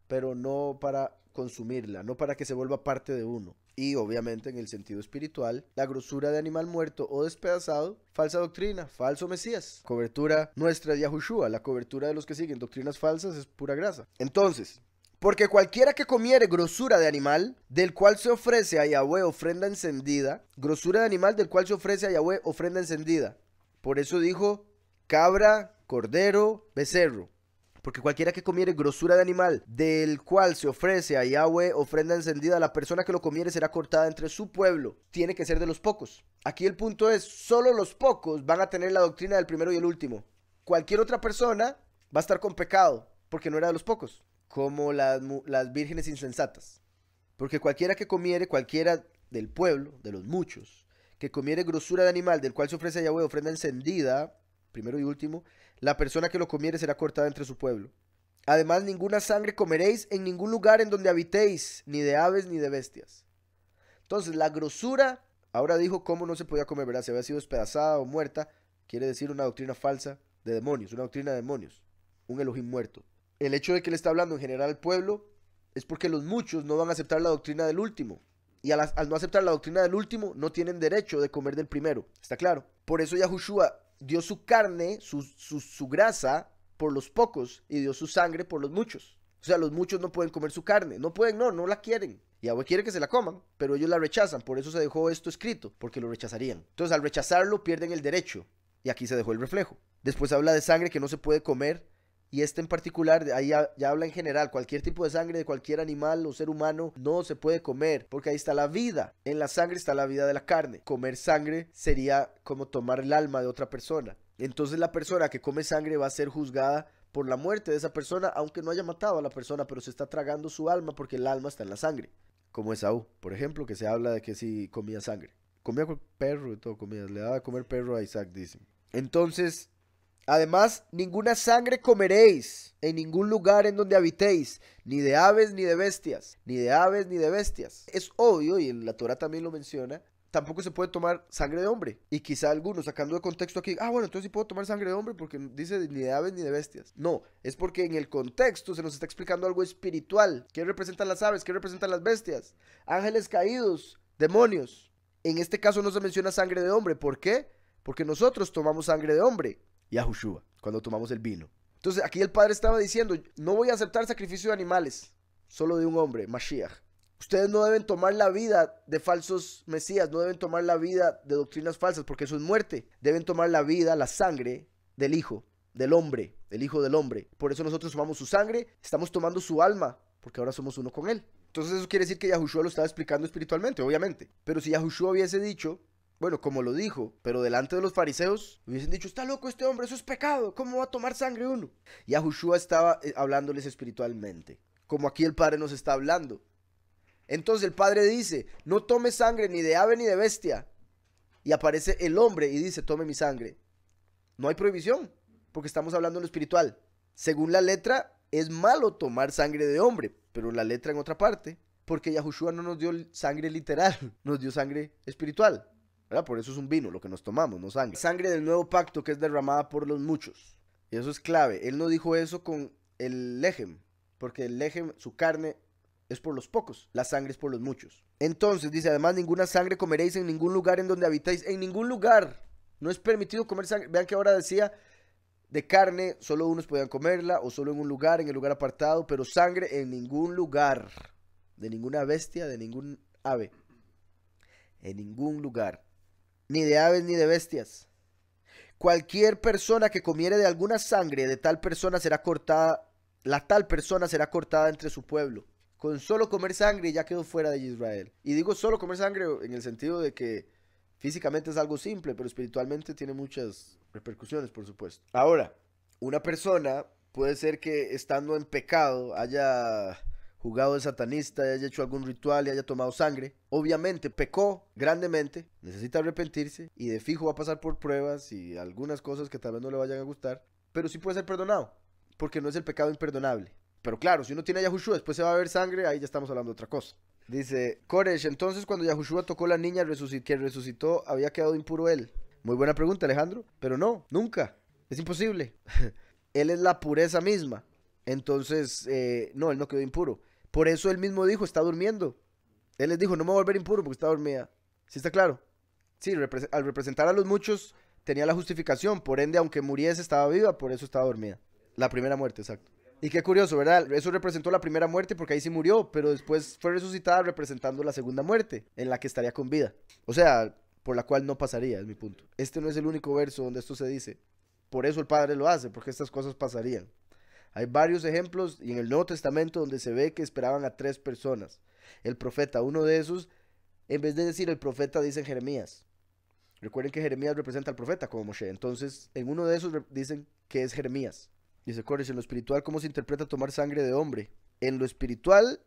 pero no para consumirla, no para que se vuelva parte de uno. Y obviamente en el sentido espiritual, la grosura de animal muerto o despedazado, falsa doctrina, falso Mesías. Cobertura nuestra de Yahushua, la cobertura de los que siguen doctrinas falsas es pura grasa. Entonces, porque cualquiera que comiere grosura de animal, del cual se ofrece a Yahweh ofrenda encendida, grosura de animal del cual se ofrece a Yahweh ofrenda encendida. Por eso dijo cabra, cordero, becerro. Porque cualquiera que comiere grosura de animal, del cual se ofrece a Yahweh ofrenda encendida, la persona que lo comiere será cortada entre su pueblo. Tiene que ser de los pocos. Aquí el punto es, solo los pocos van a tener la doctrina del primero y el último. Cualquier otra persona va a estar con pecado, porque no era de los pocos como las, vírgenes insensatas. Porque cualquiera que comiere, cualquiera del pueblo, de los muchos, que comiere grosura de animal del cual se ofrece a Yahweh ofrenda encendida, primero y último, la persona que lo comiere será cortada entre su pueblo. Además, ninguna sangre comeréis en ningún lugar en donde habitéis, ni de aves ni de bestias. Entonces, la grosura, ahora dijo cómo no se podía comer, ¿verdad? Si había sido despedazada o muerta, quiere decir una doctrina falsa de demonios, una doctrina de demonios, un Elohim muerto el hecho de que le está hablando en general al pueblo es porque los muchos no van a aceptar la doctrina del último. Y al, no aceptar la doctrina del último, no tienen derecho de comer del primero. ¿Está claro? Por eso Yahushua dio su carne, su, su grasa, por los pocos y dio su sangre por los muchos. O sea, los muchos no pueden comer su carne. No pueden, no, no la quieren. Yahweh quiere que se la coman, pero ellos la rechazan. Por eso se dejó esto escrito, porque lo rechazarían. Entonces, al rechazarlo, pierden el derecho. Y aquí se dejó el reflejo. Después habla de sangre que no se puede comer y este en particular, ahí ya, habla en general, cualquier tipo de sangre de cualquier animal o ser humano no se puede comer, porque ahí está la vida. En la sangre está la vida de la carne. Comer sangre sería como tomar el alma de otra persona. Entonces la persona que come sangre va a ser juzgada por la muerte de esa persona, aunque no haya matado a la persona, pero se está tragando su alma porque el alma está en la sangre. Como Esaú, por ejemplo, que se habla de que si comía sangre. Comía perro y todo, comía. Le daba a comer perro a Isaac, dice. Entonces, Además, ninguna sangre comeréis en ningún lugar en donde habitéis, ni de aves ni de bestias, ni de aves ni de bestias. Es obvio, y en la Torah también lo menciona, tampoco se puede tomar sangre de hombre. Y quizá algunos, sacando de contexto aquí, ah, bueno, entonces sí puedo tomar sangre de hombre porque dice ni de aves ni de bestias. No, es porque en el contexto se nos está explicando algo espiritual. ¿Qué representan las aves? ¿Qué representan las bestias? Ángeles caídos, demonios. En este caso no se menciona sangre de hombre. ¿Por qué? Porque nosotros tomamos sangre de hombre. Yahushua, cuando tomamos el vino. Entonces aquí el padre estaba diciendo, no voy a aceptar sacrificio de animales, solo de un hombre, Mashiach. Ustedes no deben tomar la vida de falsos mesías, no deben tomar la vida de doctrinas falsas, porque eso es muerte. Deben tomar la vida, la sangre del Hijo, del hombre, el Hijo del hombre. Por eso nosotros tomamos su sangre, estamos tomando su alma, porque ahora somos uno con él. Entonces eso quiere decir que Yahushua lo estaba explicando espiritualmente, obviamente. Pero si Yahushua hubiese dicho, bueno, como lo dijo, pero delante de los fariseos hubiesen dicho, está loco este hombre, eso es pecado, ¿cómo va a tomar sangre uno? Y Yahushua estaba eh, hablándoles espiritualmente, como aquí el Padre nos está hablando. Entonces el Padre dice, no tome sangre ni de ave ni de bestia. Y aparece el hombre y dice, tome mi sangre. No hay prohibición, porque estamos hablando en lo espiritual. Según la letra, es malo tomar sangre de hombre, pero la letra en otra parte, porque Yahushua no nos dio sangre literal, *laughs* nos dio sangre espiritual. Por eso es un vino, lo que nos tomamos, no sangre. Sangre del nuevo pacto que es derramada por los muchos. Y eso es clave. Él no dijo eso con el lejem, porque el lejem, su carne, es por los pocos, la sangre es por los muchos. Entonces dice, además ninguna sangre comeréis en ningún lugar en donde habitáis, en ningún lugar. No es permitido comer sangre. Vean que ahora decía, de carne solo unos podían comerla o solo en un lugar, en el lugar apartado, pero sangre en ningún lugar, de ninguna bestia, de ningún ave, en ningún lugar ni de aves, ni de bestias. Cualquier persona que comiere de alguna sangre de tal persona será cortada, la tal persona será cortada entre su pueblo. Con solo comer sangre ya quedó fuera de Israel. Y digo solo comer sangre en el sentido de que físicamente es algo simple, pero espiritualmente tiene muchas repercusiones, por supuesto. Ahora, una persona puede ser que estando en pecado haya jugado de satanista, haya hecho algún ritual y haya tomado sangre. Obviamente pecó grandemente, necesita arrepentirse y de fijo va a pasar por pruebas y algunas cosas que tal vez no le vayan a gustar, pero sí puede ser perdonado, porque no es el pecado imperdonable. Pero claro, si uno tiene a Yahushua, después se va a ver sangre, ahí ya estamos hablando de otra cosa. Dice, Koresh, entonces cuando Yahushua tocó la niña que resucitó, había quedado impuro él. Muy buena pregunta, Alejandro. Pero no, nunca. Es imposible. *laughs* él es la pureza misma. Entonces, eh, no, él no quedó impuro. Por eso él mismo dijo, está durmiendo. Él les dijo, no me voy a volver impuro porque está dormida. ¿Sí está claro? Sí, al representar a los muchos tenía la justificación. Por ende, aunque muriese, estaba viva, por eso estaba dormida. La primera muerte, exacto. Y qué curioso, ¿verdad? Eso representó la primera muerte porque ahí sí murió, pero después fue resucitada representando la segunda muerte, en la que estaría con vida. O sea, por la cual no pasaría, es mi punto. Este no es el único verso donde esto se dice. Por eso el Padre lo hace, porque estas cosas pasarían. Hay varios ejemplos y en el Nuevo Testamento donde se ve que esperaban a tres personas. El profeta, uno de esos, en vez de decir el profeta, dicen Jeremías. Recuerden que Jeremías representa al profeta como Moshe. Entonces, en uno de esos dicen que es Jeremías. Dice si en lo espiritual, ¿cómo se interpreta tomar sangre de hombre? En lo espiritual,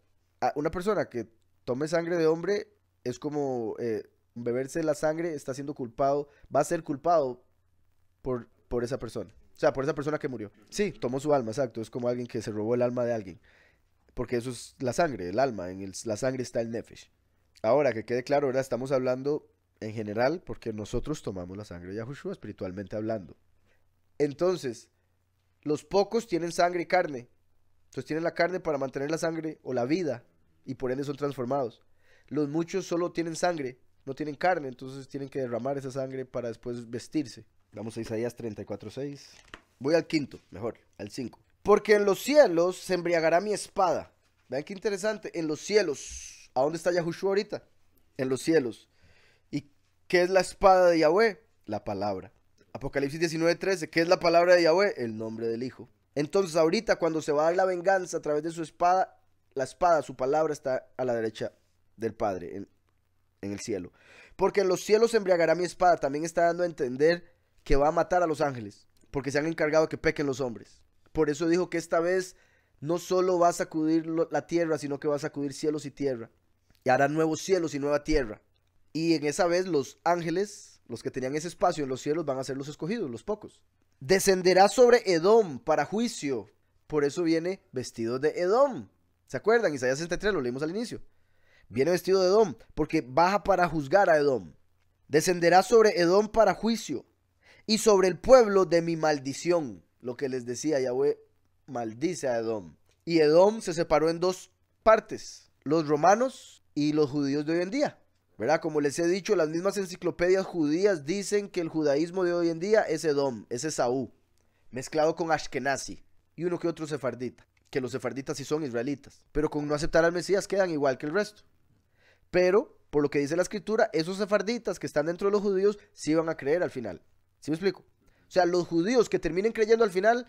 una persona que tome sangre de hombre es como eh, beberse la sangre, está siendo culpado, va a ser culpado por, por esa persona. O sea, por esa persona que murió. Sí, tomó su alma, exacto. Es como alguien que se robó el alma de alguien. Porque eso es la sangre, el alma. En la sangre está el nefesh. Ahora, que quede claro, ahora Estamos hablando en general porque nosotros tomamos la sangre de Yahushua espiritualmente hablando. Entonces, los pocos tienen sangre y carne. Entonces tienen la carne para mantener la sangre o la vida y por ende son transformados. Los muchos solo tienen sangre, no tienen carne, entonces tienen que derramar esa sangre para después vestirse. Vamos a Isaías 34:6. Voy al quinto, mejor, al 5. Porque en los cielos se embriagará mi espada. Vean qué interesante, en los cielos. ¿A dónde está Yahushua ahorita? En los cielos. ¿Y qué es la espada de Yahweh? La palabra. Apocalipsis 19:13, ¿qué es la palabra de Yahweh? El nombre del Hijo. Entonces ahorita cuando se va a dar la venganza a través de su espada, la espada, su palabra está a la derecha del Padre en, en el cielo. Porque en los cielos se embriagará mi espada. También está dando a entender que va a matar a los ángeles, porque se han encargado que pequen los hombres. Por eso dijo que esta vez no solo va a sacudir la tierra, sino que va a sacudir cielos y tierra. Y hará nuevos cielos y nueva tierra. Y en esa vez los ángeles, los que tenían ese espacio en los cielos, van a ser los escogidos, los pocos. Descenderá sobre Edom para juicio. Por eso viene vestido de Edom. ¿Se acuerdan? Isaías 63 lo leímos al inicio. Viene vestido de Edom porque baja para juzgar a Edom. Descenderá sobre Edom para juicio y sobre el pueblo de mi maldición. Lo que les decía Yahweh, maldice a Edom. Y Edom se separó en dos partes, los romanos y los judíos de hoy en día. ¿Verdad? Como les he dicho, las mismas enciclopedias judías dicen que el judaísmo de hoy en día es Edom, es Esaú, mezclado con Ashkenazi y uno que otro sefardita, que los sefarditas sí son israelitas, pero con no aceptar al Mesías quedan igual que el resto. Pero, por lo que dice la escritura, esos sefarditas que están dentro de los judíos sí van a creer al final si me explico? O sea, los judíos que terminen creyendo al final,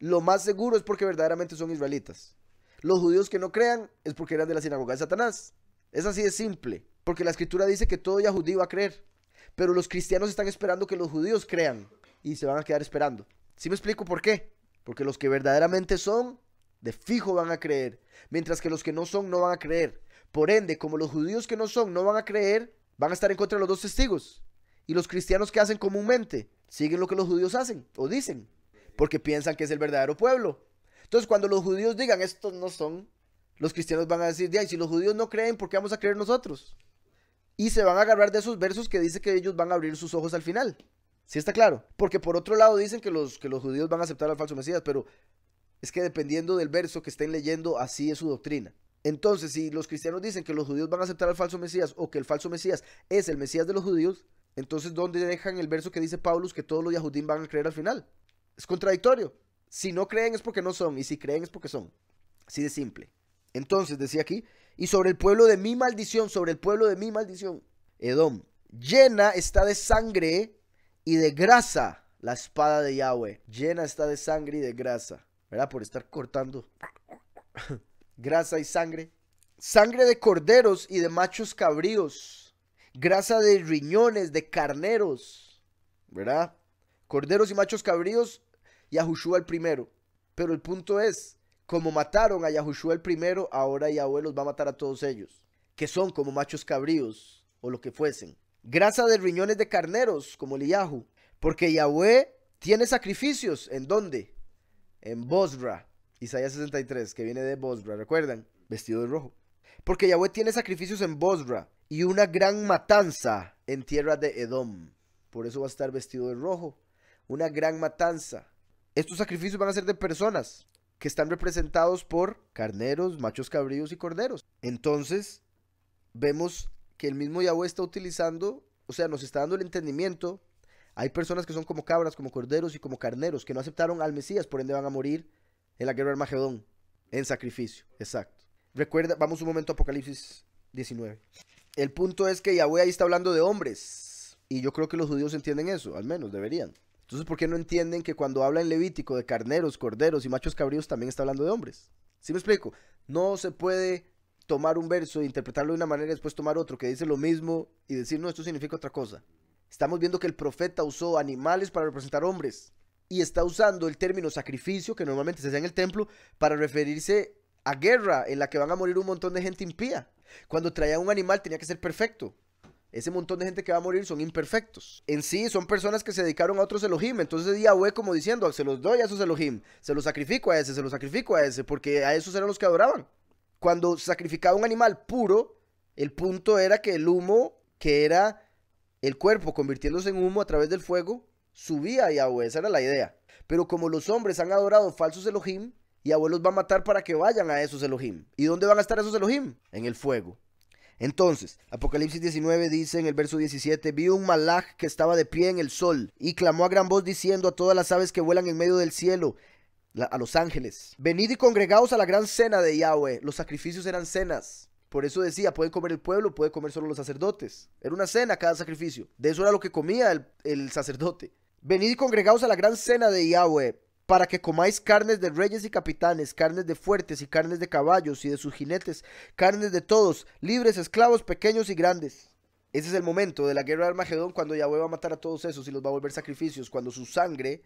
lo más seguro es porque verdaderamente son israelitas. Los judíos que no crean es porque eran de la sinagoga de Satanás. Es así de simple, porque la escritura dice que todo ya judío va a creer, pero los cristianos están esperando que los judíos crean y se van a quedar esperando. ¿Sí me explico por qué? Porque los que verdaderamente son, de fijo van a creer, mientras que los que no son no van a creer. Por ende, como los judíos que no son no van a creer, van a estar en contra de los dos testigos. ¿Y los cristianos qué hacen comúnmente? Siguen lo que los judíos hacen o dicen, porque piensan que es el verdadero pueblo. Entonces, cuando los judíos digan, estos no son, los cristianos van a decir, y si los judíos no creen, ¿por qué vamos a creer nosotros? Y se van a agarrar de esos versos que dice que ellos van a abrir sus ojos al final. ¿Sí está claro? Porque por otro lado dicen que los, que los judíos van a aceptar al falso Mesías, pero es que dependiendo del verso que estén leyendo, así es su doctrina. Entonces, si los cristianos dicen que los judíos van a aceptar al falso Mesías o que el falso Mesías es el Mesías de los judíos, entonces, ¿dónde dejan el verso que dice Paulus que todos los yahudín van a creer al final? Es contradictorio. Si no creen es porque no son, y si creen es porque son. Así de simple. Entonces, decía aquí, y sobre el pueblo de mi maldición, sobre el pueblo de mi maldición, Edom, llena está de sangre y de grasa la espada de Yahweh. Llena está de sangre y de grasa, ¿verdad? Por estar cortando *laughs* grasa y sangre. Sangre de corderos y de machos cabríos grasa de riñones, de carneros, ¿verdad? Corderos y machos cabríos y el primero. Pero el punto es, como mataron a Yahushua el primero, ahora Yahweh los va a matar a todos ellos, que son como machos cabríos o lo que fuesen. Grasa de riñones de carneros, como el Yahu, porque Yahweh tiene sacrificios. ¿En dónde? En Bosra, Isaías 63, que viene de Bosra, ¿recuerdan? Vestido de rojo. Porque Yahweh tiene sacrificios en Bosra, y una gran matanza en tierra de Edom. Por eso va a estar vestido de rojo. Una gran matanza. Estos sacrificios van a ser de personas que están representados por carneros, machos cabríos y corderos. Entonces, vemos que el mismo Yahweh está utilizando, o sea, nos está dando el entendimiento. Hay personas que son como cabras, como corderos y como carneros, que no aceptaron al Mesías, por ende van a morir en la guerra de Magedón en sacrificio, exacto. Recuerda, vamos un momento a Apocalipsis 19. El punto es que Yahweh ahí está hablando de hombres. Y yo creo que los judíos entienden eso, al menos deberían. Entonces, ¿por qué no entienden que cuando habla en Levítico de carneros, corderos y machos cabríos también está hablando de hombres? ¿Sí me explico? No se puede tomar un verso, e interpretarlo de una manera y después tomar otro que dice lo mismo y decir, no, esto significa otra cosa. Estamos viendo que el profeta usó animales para representar hombres y está usando el término sacrificio, que normalmente se hace en el templo, para referirse a guerra en la que van a morir un montón de gente impía. Cuando traía un animal tenía que ser perfecto. Ese montón de gente que va a morir son imperfectos. En sí, son personas que se dedicaron a otros Elohim. Entonces Yahweh como diciendo, se los doy a esos Elohim, se los sacrifico a ese, se los sacrifico a ese, porque a esos eran los que adoraban. Cuando sacrificaba un animal puro, el punto era que el humo, que era el cuerpo convirtiéndose en humo a través del fuego, subía a Yahweh. Esa era la idea. Pero como los hombres han adorado falsos Elohim, y abuelos va a matar para que vayan a esos Elohim. ¿Y dónde van a estar esos Elohim? En el fuego. Entonces, Apocalipsis 19 dice en el verso 17, vi un malach que estaba de pie en el sol y clamó a gran voz diciendo a todas las aves que vuelan en medio del cielo, a los ángeles, venid y congregaos a la gran cena de Yahweh. Los sacrificios eran cenas. Por eso decía, puede comer el pueblo, puede comer solo los sacerdotes. Era una cena cada sacrificio. De eso era lo que comía el sacerdote. Venid y congregaos a la gran cena de Yahweh para que comáis carnes de reyes y capitanes, carnes de fuertes y carnes de caballos y de sus jinetes, carnes de todos, libres, esclavos, pequeños y grandes. Ese es el momento de la guerra de Armagedón cuando Yahweh va a matar a todos esos y los va a volver sacrificios, cuando su sangre,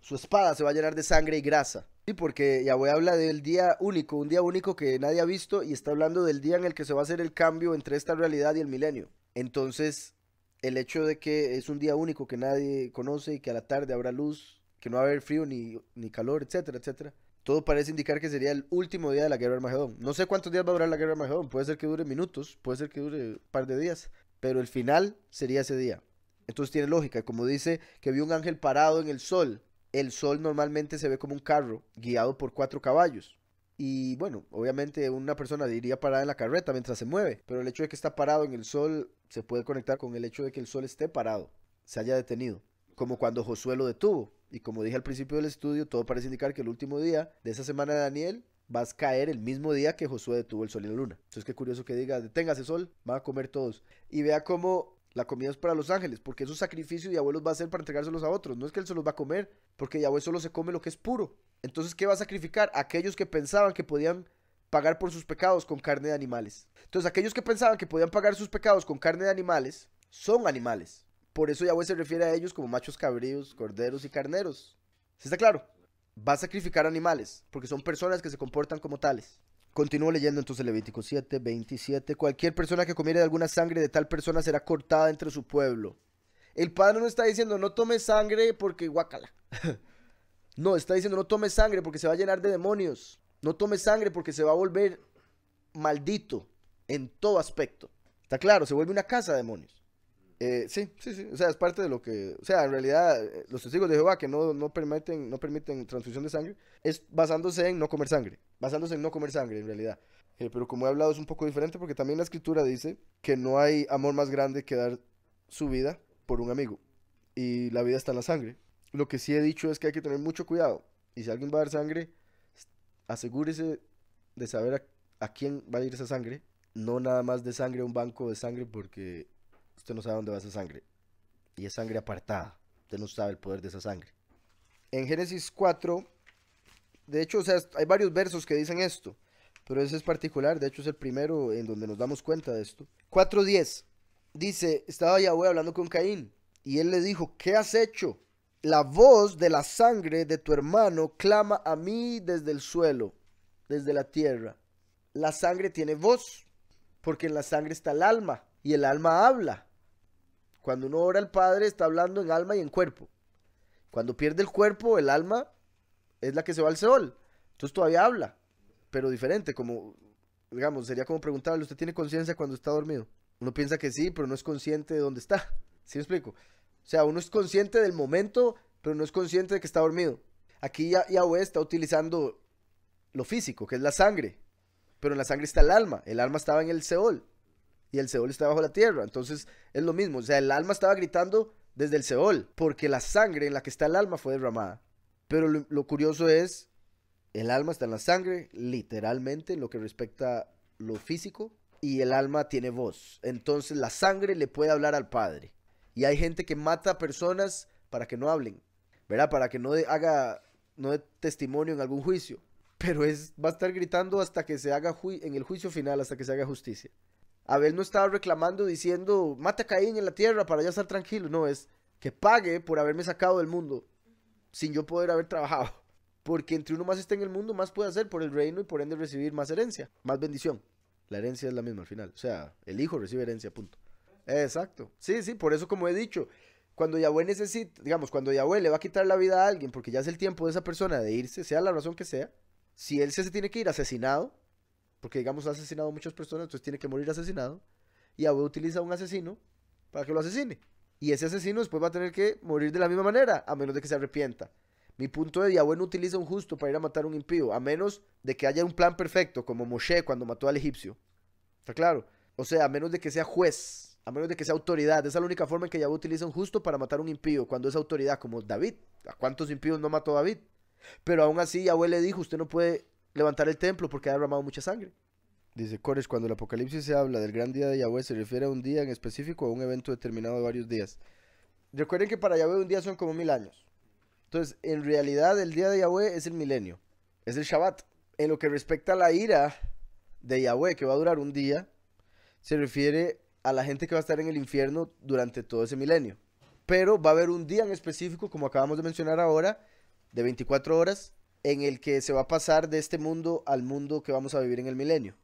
su espada se va a llenar de sangre y grasa. Sí, porque Yahweh habla del día único, un día único que nadie ha visto y está hablando del día en el que se va a hacer el cambio entre esta realidad y el milenio. Entonces, el hecho de que es un día único que nadie conoce y que a la tarde habrá luz, que no va a haber frío ni, calor, etcétera, etcétera. Todo parece indicar que sería el último día de la guerra de Armagedón. No sé cuántos días va a durar la guerra de Armagedón, puede ser que dure minutos, puede ser que dure un par de días, pero el final sería ese día. Entonces tiene lógica, como dice que vio un ángel parado en el sol. El sol normalmente se ve como un carro guiado por cuatro caballos. Y bueno, obviamente una persona diría parada en la carreta mientras se mueve, pero el hecho de que está parado en el sol se puede conectar con el hecho de que el sol esté parado, se haya detenido, como cuando Josué lo detuvo. Y como dije al principio del estudio, todo parece indicar que el último día de esa semana de Daniel vas a caer el mismo día que Josué detuvo el sol y la luna. Entonces qué curioso que diga, deténgase sol, van a comer todos. Y vea cómo la comida es para los ángeles, porque esos sacrificios Yahweh los va a hacer para entregárselos a otros. No es que él se los va a comer, porque Yahweh solo se come lo que es puro. Entonces, ¿qué va a sacrificar? Aquellos que pensaban que podían pagar por sus pecados con carne de animales. Entonces, aquellos que pensaban que podían pagar sus pecados con carne de animales, son animales. Por eso Yahweh se refiere a ellos como machos cabríos, corderos y carneros. ¿Sí está claro? Va a sacrificar animales, porque son personas que se comportan como tales. Continúo leyendo entonces Levítico 7, 27. Cualquier persona que comiere de alguna sangre de tal persona será cortada entre su pueblo. El padre no está diciendo no tome sangre porque guácala. *laughs* no, está diciendo no tome sangre porque se va a llenar de demonios. No tome sangre porque se va a volver maldito en todo aspecto. Está claro, se vuelve una casa de demonios. Eh, sí, sí, sí. O sea, es parte de lo que. O sea, en realidad, eh, los testigos de Jehová que no, permiten, no permiten transfusión de sangre es basándose en no comer sangre. Basándose en no comer sangre, en realidad. Eh, pero como he hablado, es un poco diferente porque también la escritura dice que no hay amor más grande que dar su vida por un amigo. Y la vida está en la sangre. Lo que sí he dicho es que hay que tener mucho cuidado. Y si alguien va a dar sangre, asegúrese de saber a, a quién va a ir esa sangre. No nada más de sangre a un banco de sangre porque Usted no sabe dónde va esa sangre. Y es sangre apartada. Usted no sabe el poder de esa sangre. En Génesis 4, de hecho, hay varios versos que dicen esto. Pero ese es particular, de hecho es el primero en donde nos damos cuenta de esto. 4.10. Dice, estaba Yahweh hablando con Caín. Y él le dijo, ¿qué has hecho? La voz de la sangre de tu hermano clama a mí desde el suelo, desde la tierra. La sangre tiene voz, porque en la sangre está el alma, y el alma habla. Cuando uno ora al Padre está hablando en alma y en cuerpo. Cuando pierde el cuerpo, el alma es la que se va al Seol. Entonces todavía habla, pero diferente, como, digamos, sería como preguntarle, ¿usted tiene conciencia cuando está dormido? Uno piensa que sí, pero no es consciente de dónde está. ¿Sí me explico? O sea, uno es consciente del momento, pero no es consciente de que está dormido. Aquí Yahweh está utilizando lo físico, que es la sangre, pero en la sangre está el alma. El alma estaba en el Seol y el Seol está bajo la tierra. Entonces es lo mismo, o sea, el alma estaba gritando desde el Seol, porque la sangre en la que está el alma fue derramada. Pero lo, curioso es, el alma está en la sangre, literalmente, en lo que respecta a lo físico, y el alma tiene voz. Entonces la sangre le puede hablar al Padre. Y hay gente que mata a personas para que no hablen, ¿verdad? Para que no haga no dé testimonio en algún juicio. Pero es, va a estar gritando hasta que se haga en el juicio final, hasta que se haga justicia. Abel no estaba reclamando diciendo, mata a Caín en la tierra para ya estar tranquilo. No, es que pague por haberme sacado del mundo sin yo poder haber trabajado. Porque entre uno más esté en el mundo, más puede hacer por el reino y por ende recibir más herencia, más bendición. La herencia es la misma al final. O sea, el hijo recibe herencia, punto. Exacto. Sí, sí, por eso como he dicho, cuando Yahweh necesita, digamos, cuando Yahweh le va a quitar la vida a alguien porque ya es el tiempo de esa persona de irse, sea la razón que sea, si él se tiene que ir asesinado, porque, digamos, ha asesinado a muchas personas, entonces tiene que morir asesinado. Y Abu utiliza a un asesino para que lo asesine. Y ese asesino después va a tener que morir de la misma manera, a menos de que se arrepienta. Mi punto es, Yahweh no utiliza un justo para ir a matar a un impío, a menos de que haya un plan perfecto, como Moshe cuando mató al egipcio. ¿Está claro? O sea, a menos de que sea juez, a menos de que sea autoridad. Esa es la única forma en que Yahweh utiliza un justo para matar a un impío, cuando es autoridad, como David. ¿A cuántos impíos no mató David? Pero aún así Yahweh le dijo, usted no puede levantar el templo porque ha derramado mucha sangre. Dice Cores, cuando el Apocalipsis se habla del gran día de Yahweh, se refiere a un día en específico o a un evento determinado de varios días. Recuerden que para Yahweh un día son como mil años. Entonces, en realidad el día de Yahweh es el milenio, es el Shabbat. En lo que respecta a la ira de Yahweh, que va a durar un día, se refiere a la gente que va a estar en el infierno durante todo ese milenio. Pero va a haber un día en específico, como acabamos de mencionar ahora, de 24 horas, en el que se va a pasar de este mundo al mundo que vamos a vivir en el milenio,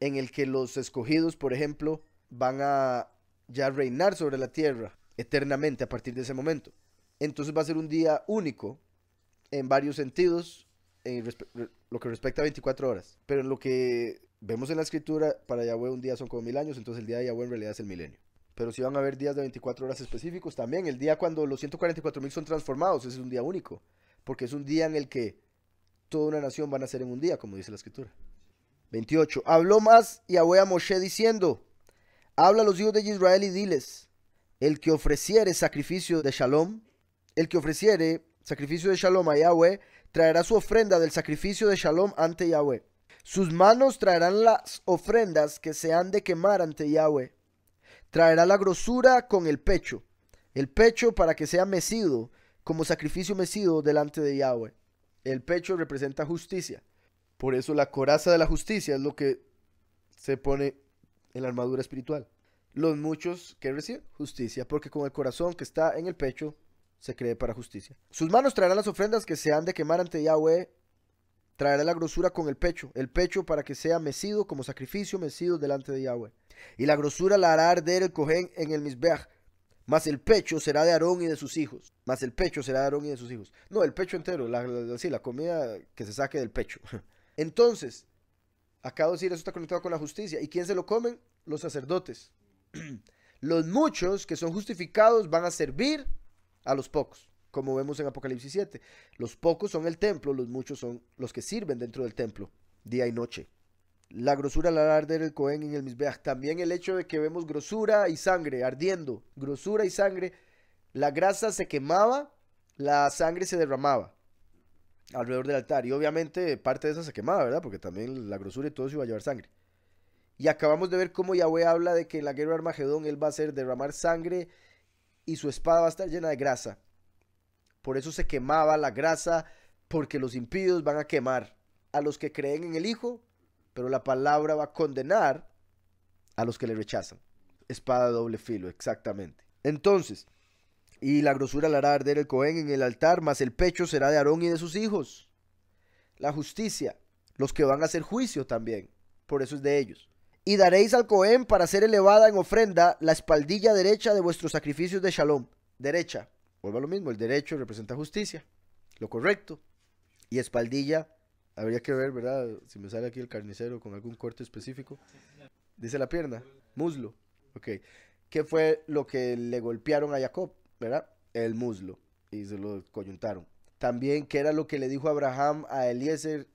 en el que los escogidos, por ejemplo, van a ya reinar sobre la tierra eternamente a partir de ese momento. Entonces va a ser un día único en varios sentidos, en lo que respecta a 24 horas. Pero en lo que vemos en la escritura, para Yahweh un día son como mil años, entonces el día de Yahweh en realidad es el milenio. Pero si van a haber días de 24 horas específicos también, el día cuando los 144.000 mil son transformados, ese es un día único, porque es un día en el que toda una nación van a ser en un día, como dice la escritura. 28. Habló más Yahweh a Moshe diciendo, habla a los hijos de Israel y diles, el que ofreciere sacrificio de Shalom, el que ofreciere sacrificio de Shalom a Yahweh, traerá su ofrenda del sacrificio de Shalom ante Yahweh. Sus manos traerán las ofrendas que se han de quemar ante Yahweh. Traerá la grosura con el pecho, el pecho para que sea mecido como sacrificio mecido delante de Yahweh. El pecho representa justicia. Por eso la coraza de la justicia es lo que se pone en la armadura espiritual. Los muchos que reciben justicia, porque con el corazón que está en el pecho se cree para justicia. Sus manos traerán las ofrendas que se han de quemar ante Yahweh. Traerá la grosura con el pecho, el pecho para que sea mecido como sacrificio mecido delante de Yahweh. Y la grosura la hará arder el cojén en el misbeach más el pecho será de Aarón y de sus hijos. Más el pecho será de Aarón y de sus hijos. No, el pecho entero, la, la comida que se saque del pecho. *laughs* Entonces, acabo de decir, eso está conectado con la justicia. ¿Y quién se lo comen? Los sacerdotes. *clears throat* Los muchos que son justificados van a servir a los pocos, como vemos en Apocalipsis 7. Los pocos son el templo, los muchos son los que sirven dentro del templo, día y noche la grosura la arder el Cohen en el Misbeach. También el hecho de que vemos grosura y sangre ardiendo, grosura y sangre, la grasa se quemaba, la sangre se derramaba alrededor del altar. Y obviamente parte de esa se quemaba, ¿verdad? Porque también la grosura y todo eso iba a llevar sangre. Y acabamos de ver cómo Yahweh habla de que en la guerra de Armagedón él va a hacer derramar sangre y su espada va a estar llena de grasa. Por eso se quemaba la grasa, porque los impíos van a quemar a los que creen en el Hijo pero la palabra va a condenar a los que le rechazan. Espada de doble filo, exactamente. Entonces, y la grosura la hará arder el Cohen en el altar, mas el pecho será de Aarón y de sus hijos. La justicia, los que van a hacer juicio también, por eso es de ellos. Y daréis al Cohen para ser elevada en ofrenda la espaldilla derecha de vuestros sacrificios de Shalom. Derecha, a lo mismo, el derecho representa justicia, lo correcto. Y espaldilla Habría que ver, ¿verdad? Si me sale aquí el carnicero con algún corte específico. Dice la pierna, muslo. Ok. ¿Qué fue lo que le golpearon a Jacob? ¿Verdad? El muslo. Y se lo coyuntaron. También, ¿qué era lo que le dijo Abraham a Eliezer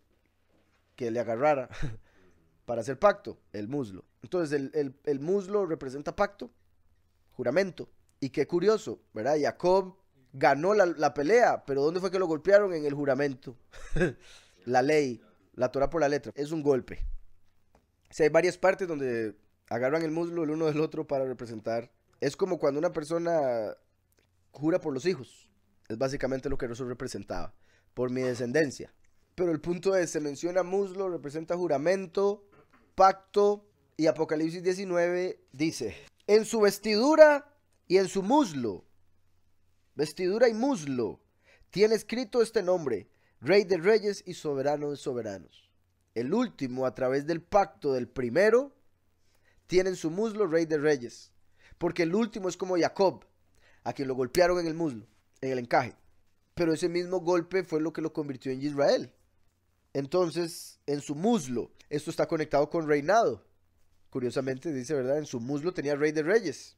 que le agarrara *laughs* para hacer pacto? El muslo. Entonces, el, muslo representa pacto, juramento. Y qué curioso, ¿verdad? Jacob ganó la, la pelea, pero ¿dónde fue que lo golpearon? En el juramento. *laughs* la ley, la Torah por la letra. Es un golpe. si hay varias partes donde agarran el muslo el uno del otro para representar. Es como cuando una persona jura por los hijos. Es básicamente lo que eso representaba. Por mi descendencia. Pero el punto es, se menciona muslo, representa juramento, pacto. Y Apocalipsis 19 dice, en su vestidura y en su muslo. Vestidura y muslo. Tiene escrito este nombre. Rey de reyes y soberano de soberanos. El último, a través del pacto del primero, tiene en su muslo Rey de reyes. Porque el último es como Jacob, a quien lo golpearon en el muslo, en el encaje. Pero ese mismo golpe fue lo que lo convirtió en Israel. Entonces, en su muslo, esto está conectado con reinado. Curiosamente dice, ¿verdad? En su muslo tenía rey de reyes.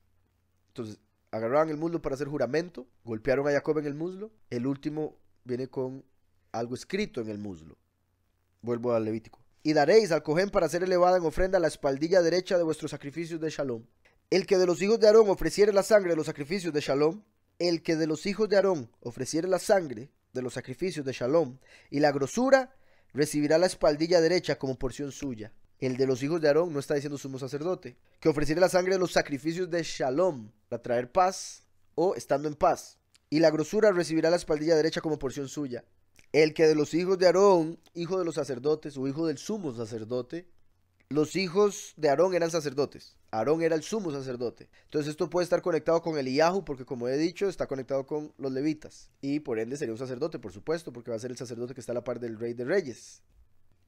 Entonces, agarraban el muslo para hacer juramento, golpearon a Jacob en el muslo. El último viene con algo escrito en el muslo. Vuelvo al Levítico. Y daréis al cohén para ser elevada en ofrenda la espaldilla derecha de vuestros sacrificios de Shalom. El que de los hijos de Aarón ofreciere la sangre de los sacrificios de Shalom, el que de los hijos de Aarón ofreciere la sangre de los sacrificios de Shalom y la grosura, recibirá la espaldilla derecha como porción suya. El de los hijos de Aarón no está diciendo sumo sacerdote. Que ofreciere la sangre de los sacrificios de Shalom para traer paz o estando en paz. Y la grosura recibirá la espaldilla derecha como porción suya el que de los hijos de Aarón, hijo de los sacerdotes o hijo del sumo sacerdote, los hijos de Aarón eran sacerdotes. Aarón era el sumo sacerdote. Entonces esto puede estar conectado con el Iahu, porque como he dicho, está conectado con los levitas. Y por ende sería un sacerdote, por supuesto, porque va a ser el sacerdote que está a la par del rey de reyes.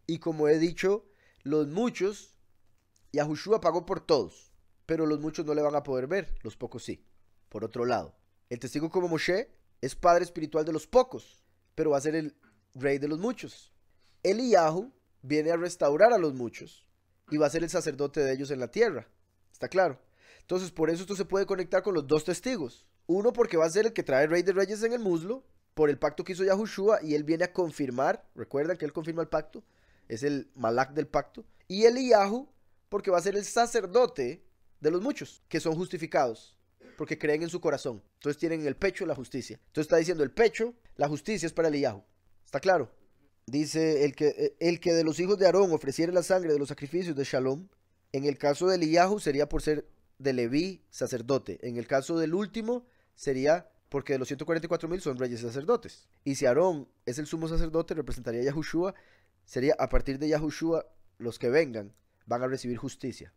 Y como he dicho, los muchos, Yahushua pagó por todos, pero los muchos no le van a poder ver, los pocos sí. Por otro lado, el testigo como Moshe es padre espiritual de los pocos, pero va a ser el rey de los muchos. el Eliyahu viene a restaurar a los muchos y va a ser el sacerdote de ellos en la tierra. ¿Está claro? Entonces, por eso esto se puede conectar con los dos testigos. Uno, porque va a ser el que trae el rey de reyes en el muslo, por el pacto que hizo Yahushua, y él viene a confirmar. Recuerdan que él confirma el pacto, es el Malak del pacto. Y el Eliyahu, porque va a ser el sacerdote de los muchos que son justificados porque creen en su corazón. Entonces tienen en el pecho la justicia. Entonces está diciendo el pecho, la justicia es para Eliyahu. ¿Está claro? Dice, el que, eh, que de los hijos de Aarón ofreciera la sangre de los sacrificios de Shalom, en el caso de Eliyahu sería por ser de Leví sacerdote. En el caso del último sería porque de los 144 mil son reyes sacerdotes. Y si Aarón es el sumo sacerdote, representaría a Yahushua, sería a partir de Yahushua los que vengan van a recibir justicia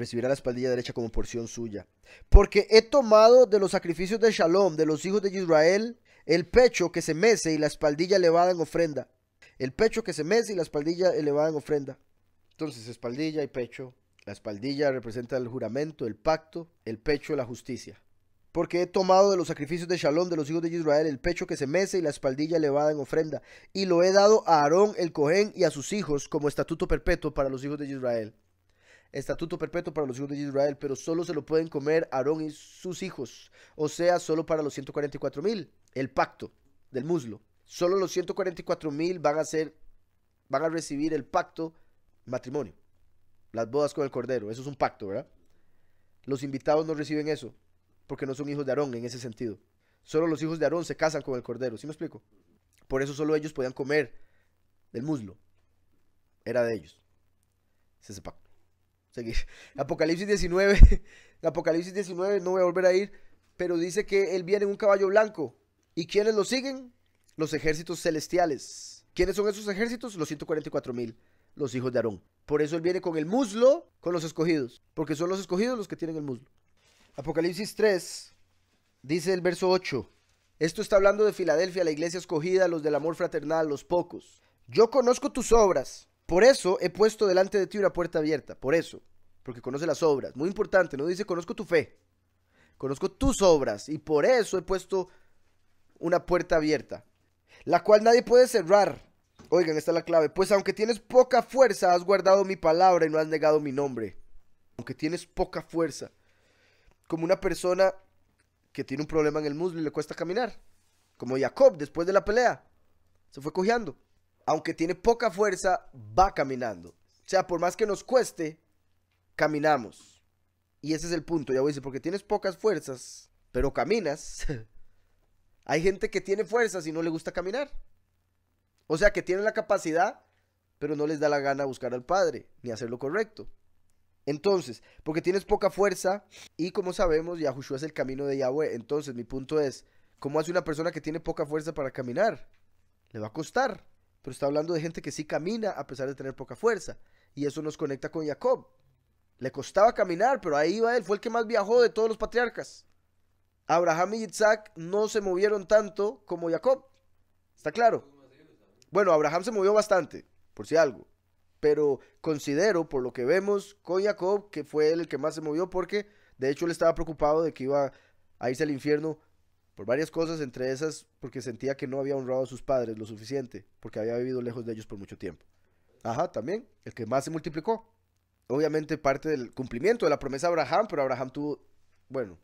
recibirá la espaldilla derecha como porción suya. Porque he tomado de los sacrificios de Shalom, de los hijos de Israel, el pecho que se mece y la espaldilla elevada en ofrenda. El pecho que se mece y la espaldilla elevada en ofrenda. Entonces, espaldilla y pecho. La espaldilla representa el juramento, el pacto, el pecho, la justicia. Porque he tomado de los sacrificios de Shalom, de los hijos de Israel, el pecho que se mece y la espaldilla elevada en ofrenda, y lo he dado a Aarón el Cohen y a sus hijos como estatuto perpetuo para los hijos de Israel estatuto perpetuo para los hijos de Israel, pero solo se lo pueden comer Aarón y sus hijos, o sea, solo para los 144 mil, el pacto del muslo. Solo los 144 mil van a ser, van a recibir el pacto matrimonio, las bodas con el cordero, eso es un pacto, ¿verdad? Los invitados no reciben eso, porque no son hijos de Aarón en ese sentido. Solo los hijos de Aarón se casan con el cordero, ¿sí me explico? Por eso solo ellos podían comer del muslo, era de ellos, es ese pacto. Apocalipsis 19, *laughs* Apocalipsis 19, no voy a volver a ir, pero dice que él viene en un caballo blanco. ¿Y quiénes lo siguen? Los ejércitos celestiales. ¿Quiénes son esos ejércitos? Los 144 mil, los hijos de Aarón. Por eso él viene con el muslo, con los escogidos, porque son los escogidos los que tienen el muslo. Apocalipsis 3, dice el verso 8. Esto está hablando de Filadelfia, la iglesia escogida, los del amor fraternal, los pocos. Yo conozco tus obras, por eso he puesto delante de ti una puerta abierta, por eso, porque conoce las obras. Muy importante, no dice conozco tu fe, conozco tus obras y por eso he puesto una puerta abierta, la cual nadie puede cerrar. Oigan, esta es la clave. Pues aunque tienes poca fuerza, has guardado mi palabra y no has negado mi nombre. Aunque tienes poca fuerza. Como una persona que tiene un problema en el muslo y le cuesta caminar. Como Jacob después de la pelea. Se fue cojeando aunque tiene poca fuerza, va caminando. O sea, por más que nos cueste, caminamos. Y ese es el punto, ya voy a decir, porque tienes pocas fuerzas, pero caminas. *laughs* Hay gente que tiene fuerzas y no le gusta caminar. O sea, que tiene la capacidad, pero no les da la gana buscar al Padre, ni hacer lo correcto. Entonces, porque tienes poca fuerza y como sabemos, Yahushua es el camino de Yahweh. Entonces, mi punto es, ¿cómo hace una persona que tiene poca fuerza para caminar? Le va a costar. Pero está hablando de gente que sí camina a pesar de tener poca fuerza. Y eso nos conecta con Jacob. Le costaba caminar, pero ahí iba él. Fue el que más viajó de todos los patriarcas. Abraham y Isaac no se movieron tanto como Jacob. ¿Está claro? Bueno, Abraham se movió bastante, por si algo. Pero considero, por lo que vemos con Jacob, que fue él el que más se movió porque, de hecho, él estaba preocupado de que iba a irse al infierno por varias cosas, entre esas porque sentía que no había honrado a sus padres lo suficiente, porque había vivido lejos de ellos por mucho tiempo. Ajá, también, el que más se multiplicó. Obviamente parte del cumplimiento de la promesa de Abraham, pero Abraham tuvo, bueno,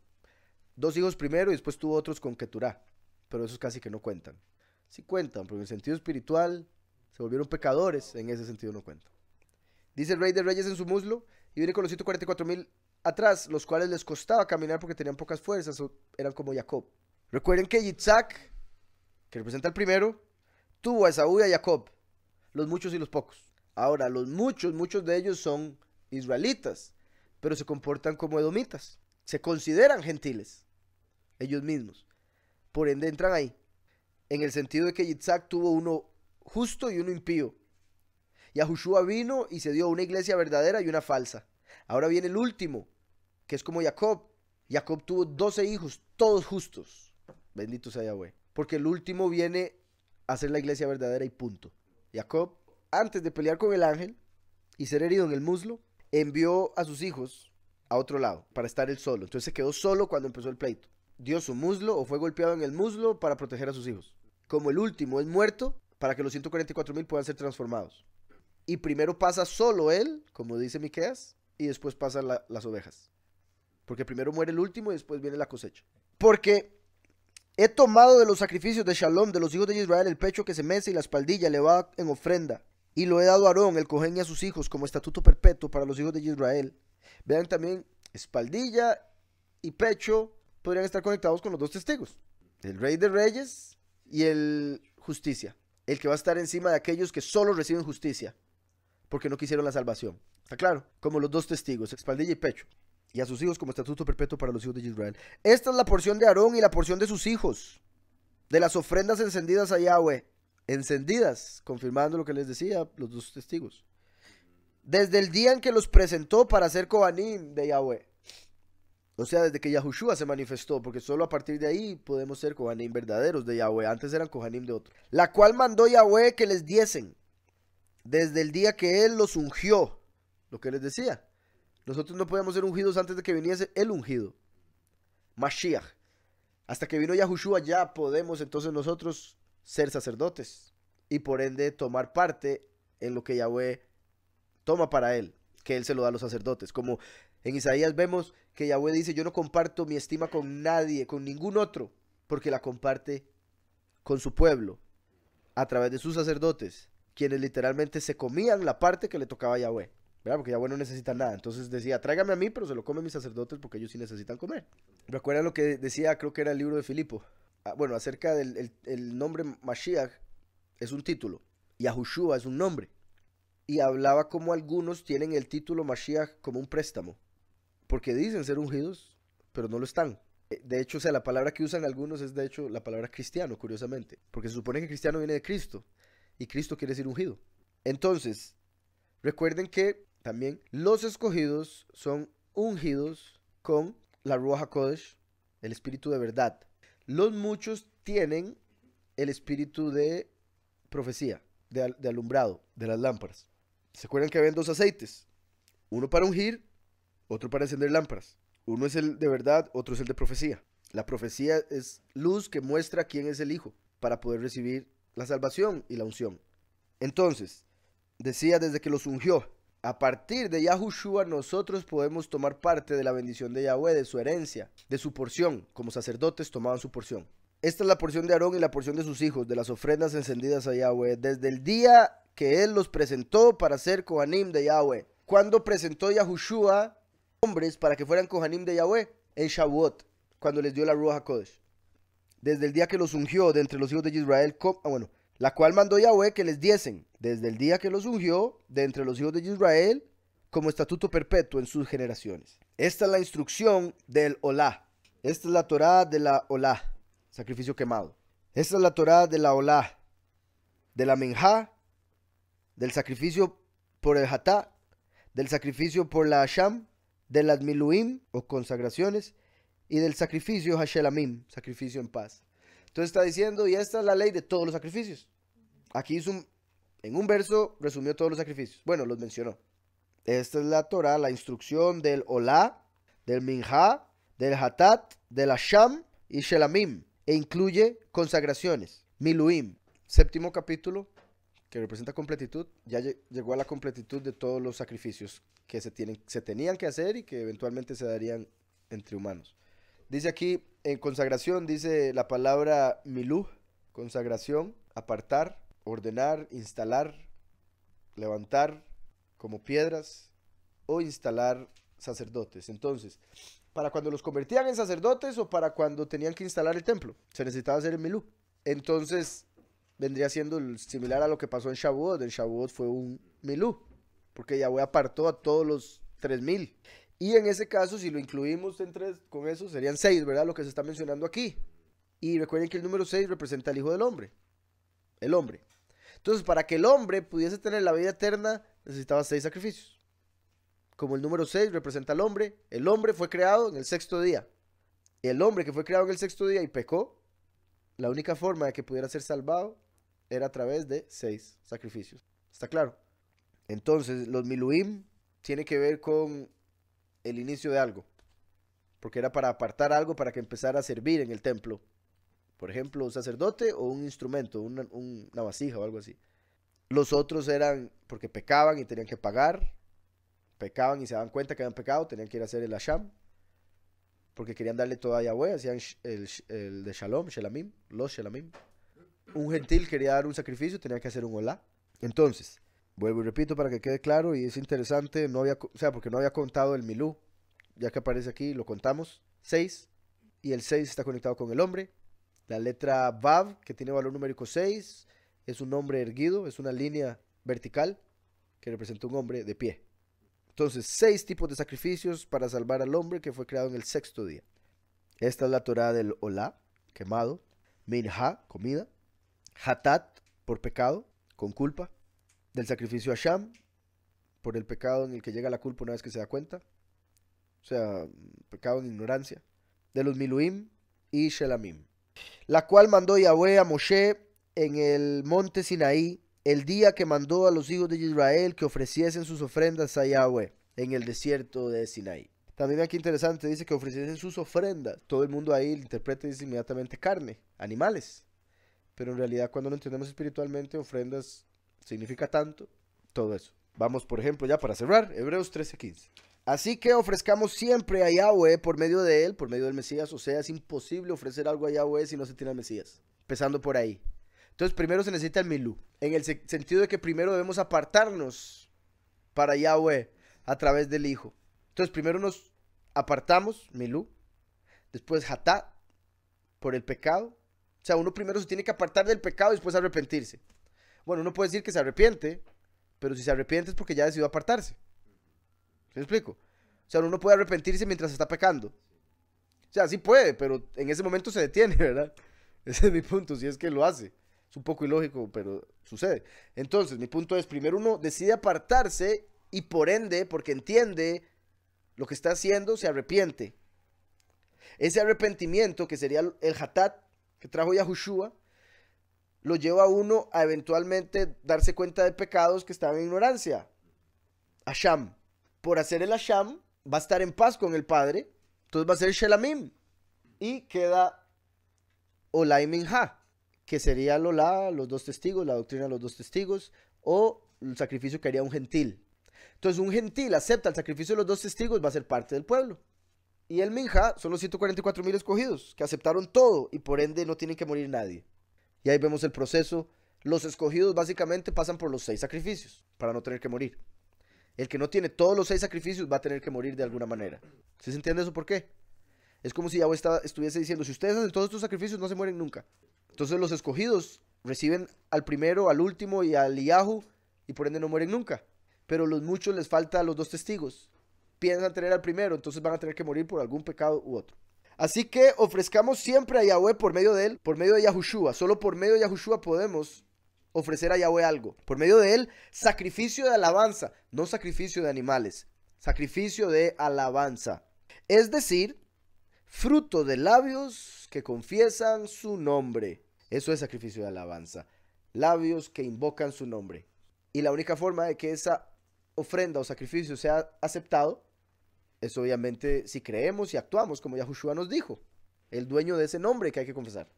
dos hijos primero y después tuvo otros con Keturah, pero esos casi que no cuentan. Sí cuentan, pero en el sentido espiritual se volvieron pecadores, en ese sentido no cuentan. Dice el rey de reyes en su muslo, y viene con los 144 mil atrás, los cuales les costaba caminar porque tenían pocas fuerzas, eran como Jacob, Recuerden que Yitzhak, que representa el primero, tuvo a Esaú y a Jacob, los muchos y los pocos. Ahora, los muchos, muchos de ellos son israelitas, pero se comportan como edomitas. Se consideran gentiles, ellos mismos. Por ende entran ahí, en el sentido de que Yitzhak tuvo uno justo y uno impío. Y Yahushua vino y se dio una iglesia verdadera y una falsa. Ahora viene el último, que es como Jacob. Jacob tuvo 12 hijos, todos justos. Bendito sea Yahweh. Porque el último viene a ser la iglesia verdadera y punto. Jacob, antes de pelear con el ángel y ser herido en el muslo, envió a sus hijos a otro lado para estar él solo. Entonces se quedó solo cuando empezó el pleito. Dio su muslo o fue golpeado en el muslo para proteger a sus hijos. Como el último es muerto, para que los 144 mil puedan ser transformados. Y primero pasa solo él, como dice Miqueas, y después pasan las ovejas. Porque primero muere el último y después viene la cosecha. Porque He tomado de los sacrificios de Shalom, de los hijos de Israel, el pecho que se mece y la espaldilla elevada en ofrenda, y lo he dado a Aarón, el cohen y a sus hijos, como estatuto perpetuo para los hijos de Israel. Vean también, espaldilla y pecho podrían estar conectados con los dos testigos, el rey de reyes y el justicia, el que va a estar encima de aquellos que solo reciben justicia, porque no quisieron la salvación. Está claro, como los dos testigos, espaldilla y pecho y a sus hijos como estatuto perpetuo para los hijos de Israel. Esta es la porción de Aarón y la porción de sus hijos, de las ofrendas encendidas a Yahweh, encendidas, confirmando lo que les decía los dos testigos. Desde el día en que los presentó para ser Kobanim de Yahweh. O sea, desde que Yahushua se manifestó, porque solo a partir de ahí podemos ser Kohanim verdaderos de Yahweh. Antes eran Kohanim de otro. La cual mandó Yahweh que les diesen desde el día que él los ungió. Lo que les decía. Nosotros no podíamos ser ungidos antes de que viniese el ungido, Mashiach. Hasta que vino Yahushua ya podemos entonces nosotros ser sacerdotes y por ende tomar parte en lo que Yahweh toma para él, que él se lo da a los sacerdotes. Como en Isaías vemos que Yahweh dice, yo no comparto mi estima con nadie, con ningún otro, porque la comparte con su pueblo, a través de sus sacerdotes, quienes literalmente se comían la parte que le tocaba a Yahweh. Porque ya bueno no necesitan nada. Entonces decía, tráigame a mí, pero se lo comen mis sacerdotes porque ellos sí necesitan comer. recuerda lo que decía, creo que era el libro de Filipo? Ah, bueno, acerca del nombre Mashiach es un título, Y Yahushua es un nombre. Y hablaba como algunos tienen el título Mashiach como un préstamo, porque dicen ser ungidos, pero no lo están. Eh, de hecho, o sea, la palabra que usan algunos es de hecho la palabra cristiano, curiosamente, porque se supone que cristiano viene de Cristo, y Cristo quiere decir ungido. Entonces, recuerden que también los escogidos son ungidos con la Ruach kodesh el espíritu de verdad. Los muchos tienen el espíritu de profecía, de, alumbrado, de las lámparas. ¿Se acuerdan que había dos aceites? Uno para ungir, otro para encender lámparas. Uno es el de verdad, otro es el de profecía. La profecía es luz que muestra quién es el Hijo para poder recibir la salvación y la unción. Entonces, decía desde que los ungió, a partir de Yahushua nosotros podemos tomar parte de la bendición de Yahweh, de su herencia, de su porción, como sacerdotes tomaban su porción. Esta es la porción de Aarón y la porción de sus hijos, de las ofrendas encendidas a Yahweh, desde el día que él los presentó para ser cohanim de Yahweh. Cuando presentó Yahushua hombres para que fueran cohanim de Yahweh en Shavuot, cuando les dio la a Kodesh. Desde el día que los ungió de entre los hijos de Israel, ah, bueno, la cual mandó Yahweh que les diesen desde el día que los ungió, de entre los hijos de Israel, como estatuto perpetuo en sus generaciones. Esta es la instrucción del Olá. Esta es la Torá de la Olá, sacrificio quemado. Esta es la Torá de la Olá, de la menja, del sacrificio por el Hatá, del sacrificio por la Hasham, del Admiluim o consagraciones, y del sacrificio Hashelamim, sacrificio en paz. Entonces está diciendo, y esta es la ley de todos los sacrificios. Aquí es un, en un verso resumió todos los sacrificios. Bueno, los mencionó. Esta es la Torah, la instrucción del Olá, del MINHA del Hatat, del Asham y Shelamim. E incluye consagraciones. Miluim, séptimo capítulo, que representa completitud, ya llegó a la completitud de todos los sacrificios que se, tienen, se tenían que hacer y que eventualmente se darían entre humanos. Dice aquí, en consagración, dice la palabra MILU consagración, apartar, ordenar, instalar, levantar como piedras o instalar sacerdotes. Entonces, para cuando los convertían en sacerdotes o para cuando tenían que instalar el templo, se necesitaba hacer el milú. Entonces, vendría siendo similar a lo que pasó en Shavuot. En Shavuot fue un milú, porque Yahweh apartó a todos los 3000. Y en ese caso, si lo incluimos con eso, serían seis ¿verdad? Lo que se está mencionando aquí. Y recuerden que el número seis representa al Hijo del Hombre. El hombre. Entonces, para que el hombre pudiese tener la vida eterna, necesitaba seis sacrificios. Como el número seis representa al hombre, el hombre fue creado en el sexto día. El hombre que fue creado en el sexto día y pecó, la única forma de que pudiera ser salvado era a través de seis sacrificios. ¿Está claro? Entonces, los Miluim tiene que ver con el inicio de algo, porque era para apartar algo para que empezara a servir en el templo. Por ejemplo, un sacerdote o un instrumento, una, vasija o algo así. Los otros eran porque pecaban y tenían que pagar. Pecaban y se daban cuenta que habían pecado, tenían que ir a hacer el Asham. Porque querían darle toda a Yahweh, hacían el, de Shalom, Shelamim, los Shelamim. Un gentil quería dar un sacrificio, tenía que hacer un hola. Entonces, vuelvo y repito para que quede claro, y es interesante, no había, o sea, porque no había contado el Milú, ya que aparece aquí, lo contamos, Seis, y el seis está conectado con el hombre, la letra Vav, que tiene valor numérico 6, es un hombre erguido, es una línea vertical que representa un hombre de pie. Entonces, seis tipos de sacrificios para salvar al hombre que fue creado en el sexto día. Esta es la Torah del Olá, quemado, Minha, comida, Hatat, por pecado, con culpa, del sacrificio a Sham, por el pecado en el que llega la culpa una vez que se da cuenta, o sea, pecado en ignorancia, de los Miluim y Shelamim, la cual mandó Yahweh a Moshe en el monte Sinaí, el día que mandó a los hijos de Israel que ofreciesen sus ofrendas a Yahweh en el desierto de Sinaí. También aquí interesante, dice que ofreciesen sus ofrendas. Todo el mundo ahí interpreta y dice inmediatamente carne, animales. Pero en realidad cuando lo entendemos espiritualmente, ofrendas significa tanto, todo eso. Vamos, por ejemplo, ya para cerrar, Hebreos 13:15. Así que ofrezcamos siempre a Yahweh por medio de él, por medio del Mesías. O sea, es imposible ofrecer algo a Yahweh si no se tiene al Mesías. Empezando por ahí. Entonces, primero se necesita el Milú. En el sentido de que primero debemos apartarnos para Yahweh a través del Hijo. Entonces, primero nos apartamos, Milú. Después, Hatá, por el pecado. O sea, uno primero se tiene que apartar del pecado y después arrepentirse. Bueno, uno puede decir que se arrepiente, pero si se arrepiente es porque ya decidió apartarse. ¿Me explico? O sea, uno puede arrepentirse mientras está pecando. O sea, sí puede, pero en ese momento se detiene, *laughs* ¿verdad? Ese es mi punto, si es que lo hace. Es un poco ilógico, pero sucede. Entonces, mi punto es, primero uno decide apartarse y por ende, porque entiende lo que está haciendo, se arrepiente. Ese arrepentimiento, que sería el hatat que trajo Yahushua, lo lleva a uno a eventualmente darse cuenta de pecados que estaban en ignorancia. Hasham por hacer el Asham, va a estar en paz con el padre, entonces va a ser Shelamim. Y queda Olay Minha, que sería Lola, los dos testigos, la doctrina de los dos testigos, o el sacrificio que haría un gentil. Entonces, un gentil acepta el sacrificio de los dos testigos, va a ser parte del pueblo. Y el Minja son los 144 mil escogidos, que aceptaron todo y por ende no tienen que morir nadie. Y ahí vemos el proceso. Los escogidos básicamente pasan por los seis sacrificios para no tener que morir. El que no tiene todos los seis sacrificios va a tener que morir de alguna manera. ¿Ustedes se entiende eso por qué? Es como si Yahweh estuviese diciendo, si ustedes hacen todos estos sacrificios no se mueren nunca. Entonces los escogidos reciben al primero, al último y al Yahu y por ende no mueren nunca. Pero los muchos les falta a los dos testigos. Piensan tener al primero, entonces van a tener que morir por algún pecado u otro. Así que ofrezcamos siempre a Yahweh por medio de él, por medio de Yahushua. Solo por medio de Yahushua podemos ofrecer a Yahweh algo. Por medio de él, sacrificio de alabanza, no sacrificio de animales, sacrificio de alabanza. Es decir, fruto de labios que confiesan su nombre. Eso es sacrificio de alabanza. Labios que invocan su nombre. Y la única forma de que esa ofrenda o sacrificio sea aceptado es obviamente si creemos y actuamos como Yahushua nos dijo, el dueño de ese nombre que hay que confesar.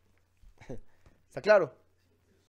*laughs* ¿Está claro?